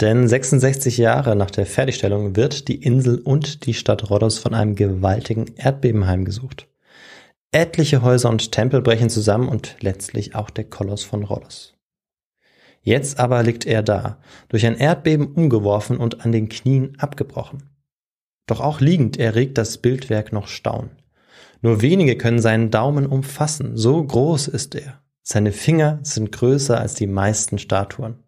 Denn 66 Jahre nach der Fertigstellung wird die Insel und die Stadt Rhodos von einem gewaltigen Erdbeben heimgesucht. Etliche Häuser und Tempel brechen zusammen und letztlich auch der Koloss von Rhodos. Jetzt aber liegt er da, durch ein Erdbeben umgeworfen und an den Knien abgebrochen. Doch auch liegend erregt das Bildwerk noch Staunen. Nur wenige können seinen Daumen umfassen, so groß ist er. Seine Finger sind größer als die meisten Statuen.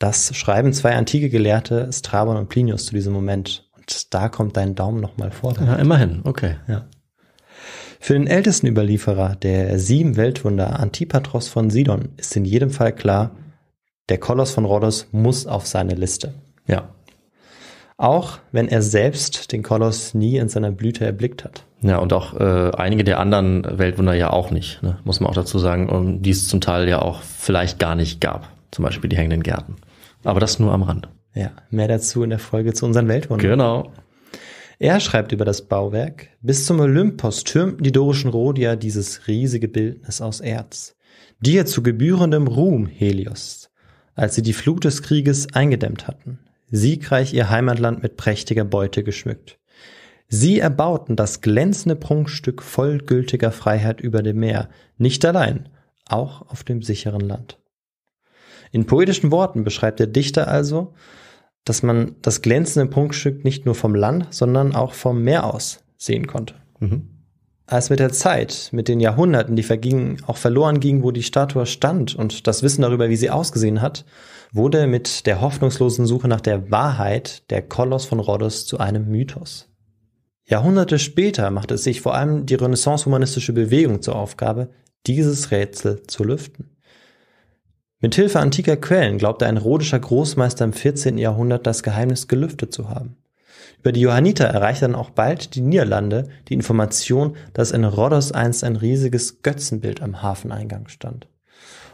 Das schreiben zwei antike Gelehrte, Strabon und Plinius, zu diesem Moment. Und da kommt dein Daumen nochmal vor. Ja, immerhin, okay. Ja. Für den ältesten Überlieferer, der sieben Weltwunder Antipatros von Sidon, ist in jedem Fall klar, der Koloss von Rhodos muss auf seine Liste. Ja. Auch wenn er selbst den Koloss nie in seiner Blüte erblickt hat. Ja, und auch äh, einige der anderen Weltwunder ja auch nicht, ne? muss man auch dazu sagen, um, ähm, die es zum Teil ja auch vielleicht gar nicht gab, zum Beispiel die hängenden Gärten. Aber das nur am Rand. Ja, mehr dazu in der Folge zu unseren Weltwundern. Genau. Er schreibt über das Bauwerk, bis zum Olympos türmten die dorischen Rhodier dieses riesige Bildnis aus Erz, dir zu gebührendem Ruhm, Helios, als sie die Flut des Krieges eingedämmt hatten, siegreich ihr Heimatland mit prächtiger Beute geschmückt. Sie erbauten das glänzende Prunkstück voll gültiger Freiheit über dem Meer, nicht allein, auch auf dem sicheren Land. In poetischen Worten beschreibt der Dichter also, dass man das glänzende Prunkstück nicht nur vom Land, sondern auch vom Meer aus sehen konnte. Mhm. Als mit der Zeit, mit den Jahrhunderten, die vergingen, auch verloren ging, wo die Statue stand und das Wissen darüber, wie sie ausgesehen hat, wurde mit der hoffnungslosen Suche nach der Wahrheit der Koloss von Rhodos zu einem Mythos. Jahrhunderte später machte es sich vor allem die renaissance-humanistische Bewegung zur Aufgabe, dieses Rätsel zu lüften. Mithilfe antiker Quellen glaubte ein rhodischer Großmeister im 14. Jahrhundert das Geheimnis gelüftet zu haben. Über die Johanniter erreichte dann auch bald die Niederlande die Information, dass in Rhodos einst ein riesiges Götzenbild am Hafeneingang stand.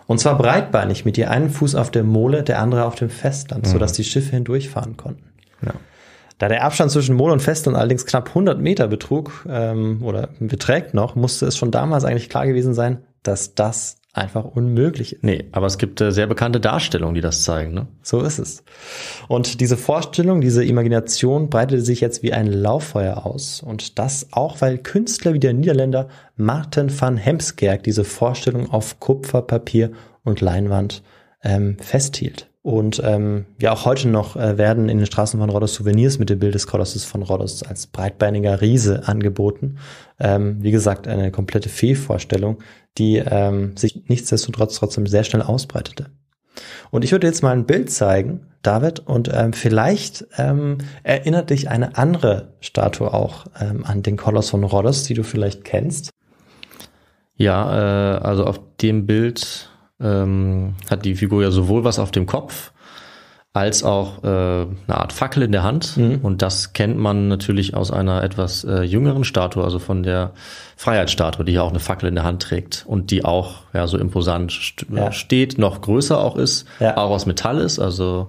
Und zwar breitbeinig, mit ihr einen Fuß auf der Mole, der andere auf dem Festland, mhm. sodass die Schiffe hindurchfahren konnten. Ja. Da der Abstand zwischen Mole und Festland allerdings knapp 100 Meter betrug ähm, oder beträgt noch, musste es schon damals eigentlich klar gewesen sein, dass das einfach unmöglich. Nee, aber es gibt äh, sehr bekannte Darstellungen, die das zeigen. Ne? So ist es. Und diese Vorstellung, diese Imagination breitete sich jetzt wie ein Lauffeuer aus. Und das auch, weil Künstler wie der Niederländer Martin van Hemskerk diese Vorstellung auf Kupfer, Papier und Leinwand ähm, festhielt. Und ähm, ja, auch heute noch äh, werden in den Straßen von Rhodos Souvenirs mit dem Bild des Kolosses von Rhodos als breitbeiniger Riese angeboten. Ähm, wie gesagt, eine komplette Fehlvorstellung, die ähm, sich nichtsdestotrotz trotzdem sehr schnell ausbreitete. Und ich würde jetzt mal ein Bild zeigen, David, und ähm, vielleicht ähm, erinnert dich eine andere Statue auch ähm, an den Koloss von Rhodos, die du vielleicht kennst. Ja, äh, also auf dem Bild ähm, hat die Figur ja sowohl was auf dem Kopf als auch äh, eine Art Fackel in der Hand. Mhm. Und das kennt man natürlich aus einer etwas äh, jüngeren Statue, also von der Freiheitsstatue, die ja auch eine Fackel in der Hand trägt und die auch ja so imposant st ja. steht, noch größer auch ist, ja. auch aus Metall ist, also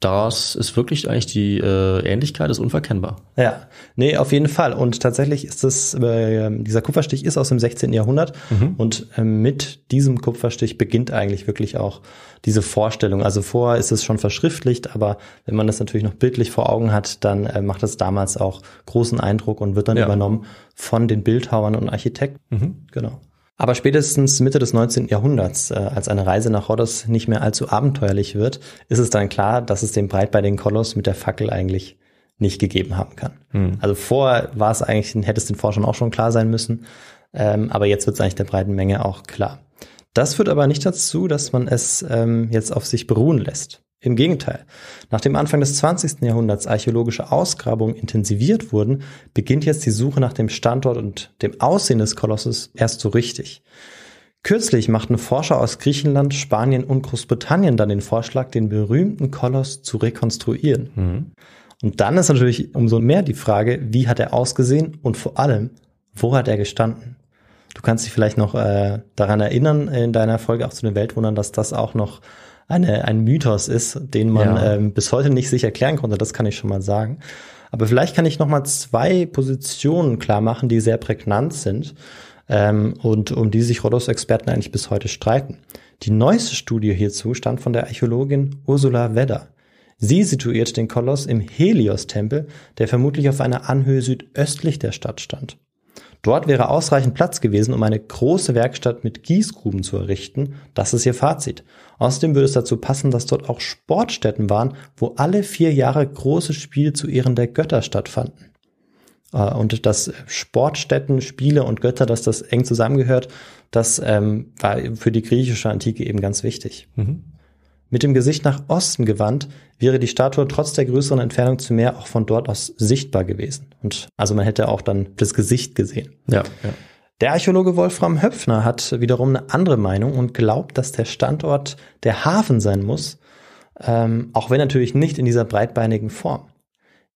das ist wirklich eigentlich die äh, Ähnlichkeit, ist unverkennbar. Ja, nee, auf jeden Fall. Und tatsächlich ist es, äh, dieser Kupferstich ist aus dem 16. Jahrhundert mhm. und äh, mit diesem Kupferstich beginnt eigentlich wirklich auch diese Vorstellung. Also vorher ist es schon verschriftlicht, aber wenn man das natürlich noch bildlich vor Augen hat, dann äh, macht das damals auch großen Eindruck und wird dann ja. übernommen von den Bildhauern und Architekten. Mhm. Genau. Aber spätestens Mitte des 19. Jahrhunderts, äh, als eine Reise nach Rhodos nicht mehr allzu abenteuerlich wird, ist es dann klar, dass es den Breit bei den Kolos mit der Fackel eigentlich nicht gegeben haben kann. Mhm. Also vorher war es eigentlich, hätte es den Forschern auch schon klar sein müssen, ähm, aber jetzt wird es eigentlich der breiten Menge auch klar. Das führt aber nicht dazu, dass man es ähm, jetzt auf sich beruhen lässt. Im Gegenteil, nachdem Anfang des 20. Jahrhunderts archäologische Ausgrabungen intensiviert wurden, beginnt jetzt die Suche nach dem Standort und dem Aussehen des Kolosses erst so richtig. Kürzlich machten Forscher aus Griechenland, Spanien und Großbritannien dann den Vorschlag, den berühmten Koloss zu rekonstruieren. Mhm. Und dann ist natürlich umso mehr die Frage, wie hat er ausgesehen und vor allem, wo hat er gestanden? Du kannst dich vielleicht noch äh, daran erinnern, in deiner Folge auch zu den Weltwundern, dass das auch noch eine, ein Mythos ist, den man ja. ähm, bis heute nicht sich erklären konnte, das kann ich schon mal sagen. Aber vielleicht kann ich noch mal zwei Positionen klar machen, die sehr prägnant sind ähm, und um die sich Rhodos-Experten eigentlich bis heute streiten. Die neueste Studie hierzu stand von der Archäologin Ursula Wedder. Sie situiert den Koloss im Helios-Tempel, der vermutlich auf einer Anhöhe südöstlich der Stadt stand. Dort wäre ausreichend Platz gewesen, um eine große Werkstatt mit Gießgruben zu errichten. Das ist ihr Fazit. Außerdem würde es dazu passen, dass dort auch Sportstätten waren, wo alle vier Jahre große Spiele zu Ehren der Götter stattfanden. Äh, und dass Sportstätten, Spiele und Götter, dass das eng zusammengehört, das ähm, war für die griechische Antike eben ganz wichtig. Mhm. Mit dem Gesicht nach Osten gewandt wäre die Statue trotz der größeren Entfernung zum Meer auch von dort aus sichtbar gewesen. Und also man hätte auch dann das Gesicht gesehen. Ja, ja. Der Archäologe Wolfram Höpfner hat wiederum eine andere Meinung und glaubt, dass der Standort der Hafen sein muss, ähm, auch wenn natürlich nicht in dieser breitbeinigen Form.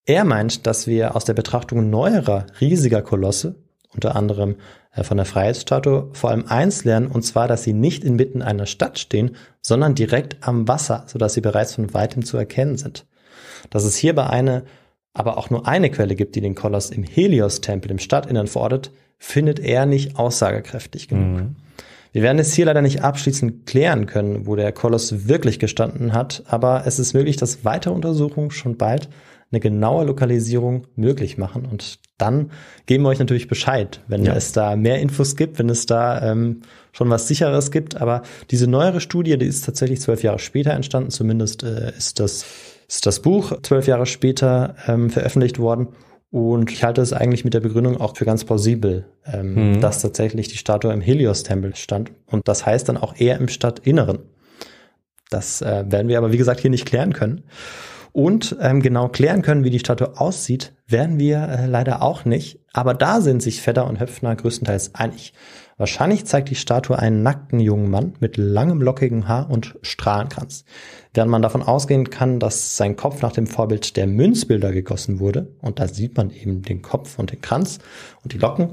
Er meint, dass wir aus der Betrachtung neuerer riesiger Kolosse unter anderem äh, von der Freiheitsstatue, vor allem eins lernen, und zwar, dass sie nicht inmitten einer Stadt stehen, sondern direkt am Wasser, sodass sie bereits von weitem zu erkennen sind. Dass es hierbei eine, aber auch nur eine Quelle gibt, die den Koloss im Helios-Tempel im Stadtinnern fordert, findet er nicht aussagekräftig genug. Mhm. Wir werden es hier leider nicht abschließend klären können, wo der Koloss wirklich gestanden hat, aber es ist möglich, dass weitere Untersuchungen schon bald eine genaue Lokalisierung möglich machen. Und dann geben wir euch natürlich Bescheid, wenn ja. es da mehr Infos gibt, wenn es da ähm, schon was Sicheres gibt. Aber diese neuere Studie, die ist tatsächlich zwölf Jahre später entstanden. Zumindest äh, ist, das, ist das Buch zwölf Jahre später ähm, veröffentlicht worden. Und ich halte es eigentlich mit der Begründung auch für ganz plausibel, ähm, mhm. dass tatsächlich die Statue im Helios-Tempel stand. Und das heißt dann auch eher im Stadtinneren. Das äh, werden wir aber, wie gesagt, hier nicht klären können. Und ähm, genau klären können, wie die Statue aussieht, werden wir äh, leider auch nicht. Aber da sind sich Fedder und Höpfner größtenteils einig. Wahrscheinlich zeigt die Statue einen nackten jungen Mann mit langem lockigem Haar und Strahlenkranz. Während man davon ausgehen kann, dass sein Kopf nach dem Vorbild der Münzbilder gegossen wurde, und da sieht man eben den Kopf und den Kranz und die Locken,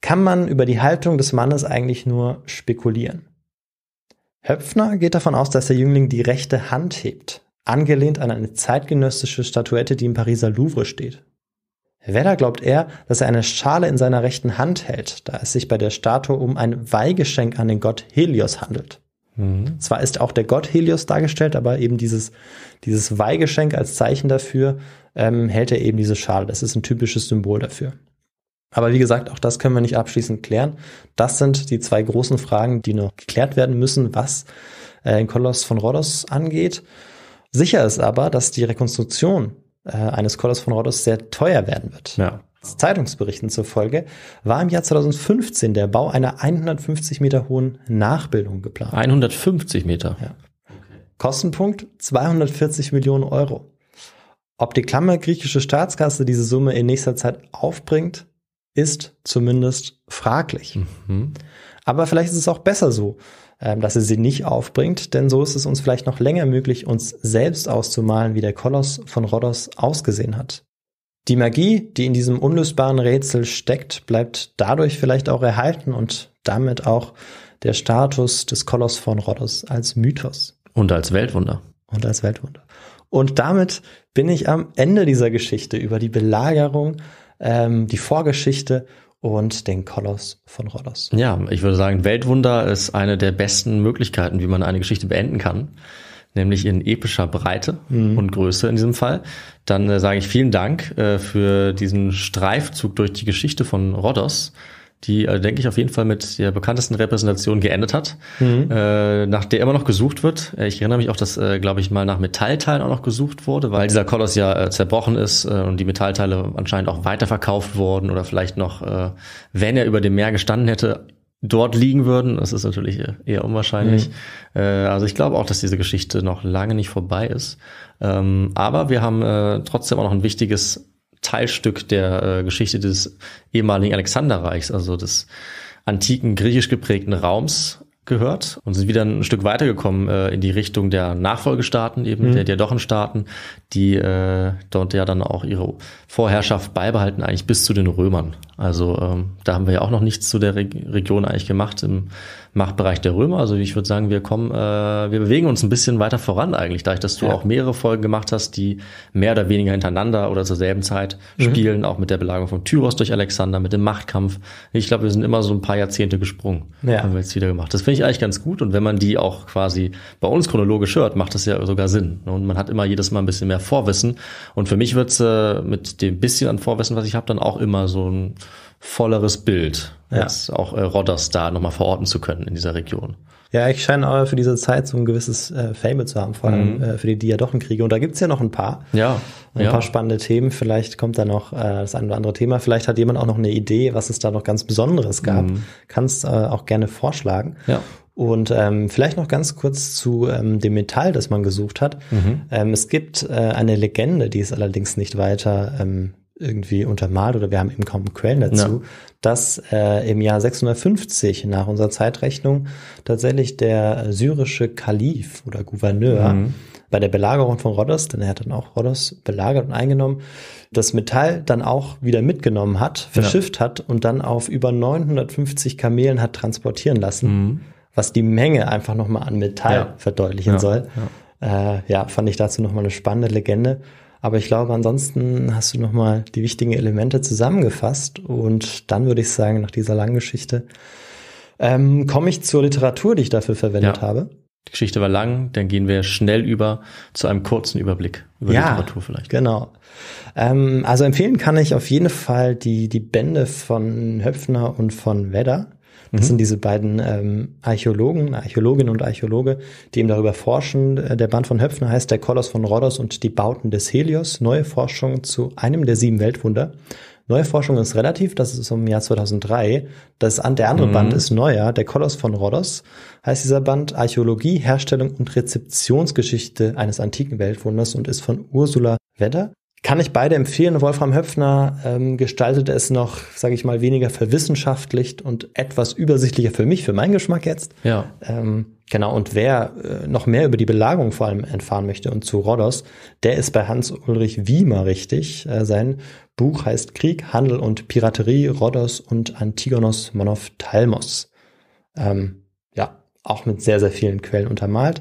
kann man über die Haltung des Mannes eigentlich nur spekulieren. Höpfner geht davon aus, dass der Jüngling die rechte Hand hebt, angelehnt an eine zeitgenössische Statuette, die im Pariser Louvre steht. Werder glaubt er, dass er eine Schale in seiner rechten Hand hält, da es sich bei der Statue um ein Weihgeschenk an den Gott Helios handelt. Mhm. Zwar ist auch der Gott Helios dargestellt, aber eben dieses, dieses Weihgeschenk als Zeichen dafür ähm, hält er eben diese Schale. Das ist ein typisches Symbol dafür. Aber wie gesagt, auch das können wir nicht abschließend klären. Das sind die zwei großen Fragen, die noch geklärt werden müssen, was äh, Koloss von Rhodos angeht. Sicher ist aber, dass die Rekonstruktion äh, eines Kollars von Rhodos sehr teuer werden wird. Ja. Zeitungsberichten zufolge war im Jahr 2015 der Bau einer 150 Meter hohen Nachbildung geplant. 150 Meter? Ja. Kostenpunkt 240 Millionen Euro. Ob die Klammer griechische Staatskasse diese Summe in nächster Zeit aufbringt, ist zumindest fraglich. Mhm. Aber vielleicht ist es auch besser so, ähm, dass er sie nicht aufbringt, denn so ist es uns vielleicht noch länger möglich, uns selbst auszumalen, wie der Koloss von Rhodos ausgesehen hat. Die Magie, die in diesem unlösbaren Rätsel steckt, bleibt dadurch vielleicht auch erhalten und damit auch der Status des Koloss von Rhodos als Mythos. Und als Weltwunder. Und als Weltwunder. Und damit bin ich am Ende dieser Geschichte über die Belagerung, ähm, die Vorgeschichte und den Koloss von Rollos. Ja, ich würde sagen, Weltwunder ist eine der besten Möglichkeiten, wie man eine Geschichte beenden kann. Nämlich in epischer Breite mhm. und Größe in diesem Fall. Dann äh, sage ich vielen Dank äh, für diesen Streifzug durch die Geschichte von Rhodos die, also denke ich, auf jeden Fall mit der bekanntesten Repräsentation geendet hat, mhm. äh, nach der immer noch gesucht wird. Äh, ich erinnere mich auch, dass, äh, glaube ich, mal nach Metallteilen auch noch gesucht wurde, weil dieser Koloss ja äh, zerbrochen ist äh, und die Metallteile anscheinend auch weiterverkauft wurden oder vielleicht noch, äh, wenn er über dem Meer gestanden hätte, dort liegen würden. Das ist natürlich äh, eher unwahrscheinlich. Mhm. also ich glaube auch, dass diese Geschichte noch lange nicht vorbei ist. Ähm, aber wir haben äh, trotzdem auch noch ein wichtiges Teilstück der äh, Geschichte des ehemaligen Alexanderreichs, also des antiken griechisch geprägten Raums gehört und sind wieder ein Stück weitergekommen äh, in die Richtung der Nachfolgestaaten, eben mhm. der Diadochenstaaten, die äh, dort ja dann auch ihre Vorherrschaft beibehalten, eigentlich bis zu den Römern. Also ähm, da haben wir ja auch noch nichts zu der Re Region eigentlich gemacht im Machtbereich der Römer. Also ich würde sagen, wir kommen, äh, wir bewegen uns ein bisschen weiter voran eigentlich, dadurch, dass du ja. auch mehrere Folgen gemacht hast, die mehr oder weniger hintereinander oder zur selben Zeit mhm. spielen, auch mit der Belagerung von Tyros durch Alexander, mit dem Machtkampf. Ich glaube, wir sind immer so ein paar Jahrzehnte gesprungen. Ja. Haben wir jetzt wieder gemacht. Das finde ich eigentlich ganz gut. Und wenn man die auch quasi bei uns chronologisch hört, macht das ja sogar Sinn. Ne? Und man hat immer jedes Mal ein bisschen mehr Vorwissen. Und für mich wird's äh, mit dem bisschen an Vorwissen, was ich habe, dann auch immer so ein volleres Bild, ja. jetzt auch äh, Rodders da nochmal verorten zu können in dieser Region. Ja, ich scheine aber für diese Zeit so ein gewisses äh, Fame zu haben, vor allem mhm. äh, für die Diadochenkriege. Und da gibt's ja noch ein paar. Ja. Ein ja. paar spannende Themen. Vielleicht kommt da noch äh, das ein oder andere Thema. Vielleicht hat jemand auch noch eine Idee, was es da noch ganz Besonderes gab. Mhm. Kannst äh, auch gerne vorschlagen. Ja. Und ähm, vielleicht noch ganz kurz zu ähm, dem Metall, das man gesucht hat. Mhm. Ähm, es gibt äh, eine Legende, die ist allerdings nicht weiter ähm, irgendwie untermalt oder wir haben eben kaum Quellen dazu, ja. dass äh, im Jahr 650 nach unserer Zeitrechnung tatsächlich der syrische Kalif oder Gouverneur mhm. bei der Belagerung von Rhodos, denn er hat dann auch Rhodos belagert und eingenommen, das Metall dann auch wieder mitgenommen hat, verschifft ja. hat und dann auf über 950 Kamelen hat transportieren lassen, mhm. was die Menge einfach nochmal an Metall ja. verdeutlichen soll. Äh, ja, fand ich dazu nochmal eine spannende Legende. Aber ich glaube, ansonsten hast du nochmal die wichtigen Elemente zusammengefasst. Und dann würde ich sagen, nach dieser langen Geschichte, ähm, komme ich zur Literatur, die ich dafür verwendet ja. habe. Die Geschichte war lang, dann gehen wir schnell über zu einem kurzen Überblick über ja, Literatur vielleicht. Genau. Ähm, also empfehlen kann ich auf jeden Fall die, die Bände von Höpfner und von Wedder. Das mhm. sind diese beiden ähm, Archäologen, Archäologinnen und Archäologe, die eben darüber forschen. Der Band von Höpfner heißt Der Koloss von Rhodos und die Bauten des Helios. Neue Forschung zu einem der sieben Weltwunder. Neue Forschung ist relativ, das ist im Jahr 2003. Das, der andere mhm. Band ist neuer, der Koloss von Rhodos heißt dieser Band Archäologie, Herstellung und Rezeptionsgeschichte eines antiken Weltwunders und ist von Ursula Wedder. Kann ich beide empfehlen. Wolfram Höpfner ähm, gestaltet es noch, sage ich mal, weniger verwissenschaftlicht und etwas übersichtlicher für mich, für meinen Geschmack jetzt. Ja. Ähm, genau, und wer äh, noch mehr über die Belagerung vor allem erfahren möchte und zu Rhodos, der ist bei Hans-Ulrich Wiemer richtig. Äh, sein Buch heißt Krieg, Handel und Piraterie, Rhodos und Antigonos Monophthalmos. Ähm, ja, auch mit sehr, sehr vielen Quellen untermalt.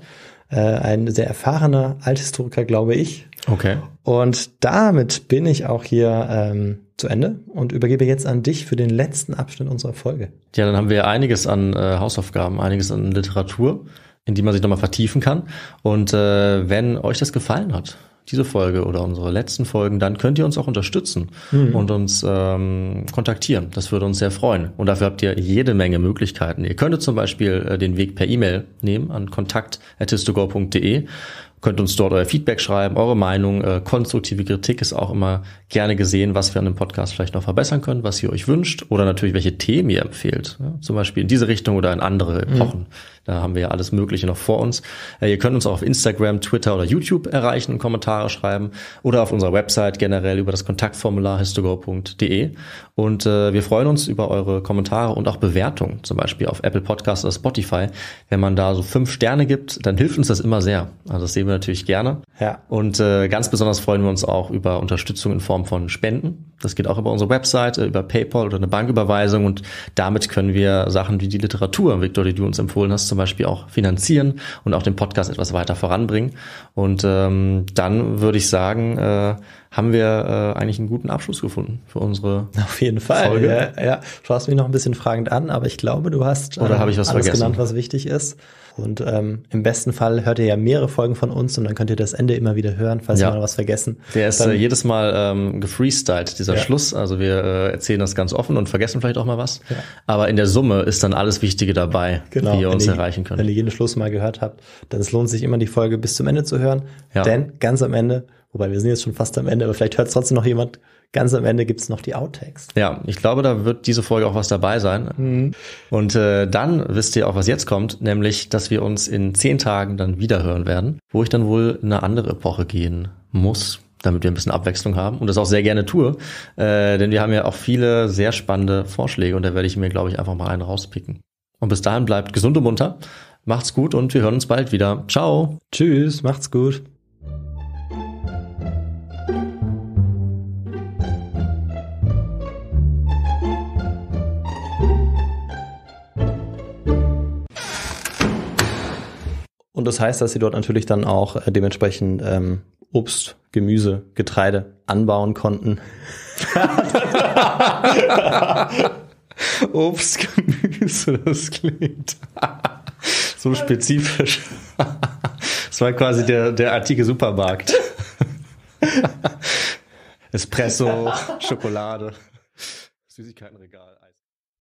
Äh, ein sehr erfahrener Althistoriker, glaube ich, Okay. Und damit bin ich auch hier ähm, zu Ende und übergebe jetzt an dich für den letzten Abschnitt unserer Folge. Ja, dann haben wir einiges an äh, Hausaufgaben, einiges an Literatur, in die man sich nochmal vertiefen kann. Und äh, wenn euch das gefallen hat, diese Folge oder unsere letzten Folgen, dann könnt ihr uns auch unterstützen mhm. und uns ähm, kontaktieren. Das würde uns sehr freuen. Und dafür habt ihr jede Menge Möglichkeiten. Ihr könntet zum Beispiel äh, den Weg per E-Mail nehmen an kontakt.histogo.de Könnt uns dort euer Feedback schreiben, eure Meinung. Äh, konstruktive Kritik ist auch immer gerne gesehen, was wir an dem Podcast vielleicht noch verbessern können, was ihr euch wünscht oder natürlich, welche Themen ihr empfehlt. Ja? Zum Beispiel in diese Richtung oder in andere mhm. Epochen. Mhm. Da haben wir ja alles Mögliche noch vor uns. Äh, ihr könnt uns auch auf Instagram, Twitter oder YouTube erreichen und Kommentare schreiben oder auf unserer Website generell über das Kontaktformular histogo.de. Und äh, wir freuen uns über eure Kommentare und auch Bewertungen, zum Beispiel auf Apple Podcasts oder Spotify. Wenn man da so fünf Sterne gibt, dann hilft uns das immer sehr. Also das sehen wir natürlich gerne. Ja. Und äh, ganz besonders freuen wir uns auch über Unterstützung in Form von Spenden. Das geht auch über unsere Website, äh, über PayPal oder eine Banküberweisung und damit können wir Sachen wie die Literatur, Victor, die du uns empfohlen hast, zum Beispiel auch finanzieren und auch den Podcast etwas weiter voranbringen. Und ähm, dann würde ich sagen, äh, haben wir äh, eigentlich einen guten Abschluss gefunden für unsere Auf jeden Fall. Folge. Ja, ja. Du hast mich noch ein bisschen fragend an, aber ich glaube, du hast äh, oder ich was alles vergessen? genannt, was wichtig ist. Und ähm, im besten Fall hört ihr ja mehrere Folgen von uns und dann könnt ihr das Ende immer wieder hören, falls ja. wir mal was vergessen. Der ist dann, äh, jedes Mal ähm, gefreestylt, dieser ja. Schluss. Also wir äh, erzählen das ganz offen und vergessen vielleicht auch mal was. Ja. Aber in der Summe ist dann alles Wichtige dabei, genau. wie ihr uns ihr, erreichen könnt. Wenn ihr jeden Schluss mal gehört habt, dann es lohnt sich immer die Folge bis zum Ende zu hören. Ja. Denn ganz am Ende Wobei wir sind jetzt schon fast am Ende, aber vielleicht hört es trotzdem noch jemand. Ganz am Ende gibt's noch die Outtakes. Ja, ich glaube, da wird diese Folge auch was dabei sein. Mhm. Und äh, dann wisst ihr auch, was jetzt kommt, nämlich, dass wir uns in zehn Tagen dann wiederhören werden, wo ich dann wohl in eine andere Epoche gehen muss, damit wir ein bisschen Abwechslung haben und das auch sehr gerne tue, äh, denn wir haben ja auch viele sehr spannende Vorschläge und da werde ich mir, glaube ich, einfach mal einen rauspicken. Und bis dahin bleibt gesund und munter, macht's gut und wir hören uns bald wieder. Ciao. Tschüss, macht's gut. Und das heißt, dass sie dort natürlich dann auch äh, dementsprechend ähm, Obst, Gemüse, Getreide anbauen konnten. Obst, Gemüse, das klingt so spezifisch. Das war quasi der, der antike Supermarkt. Espresso, Schokolade, Süßigkeitenregal.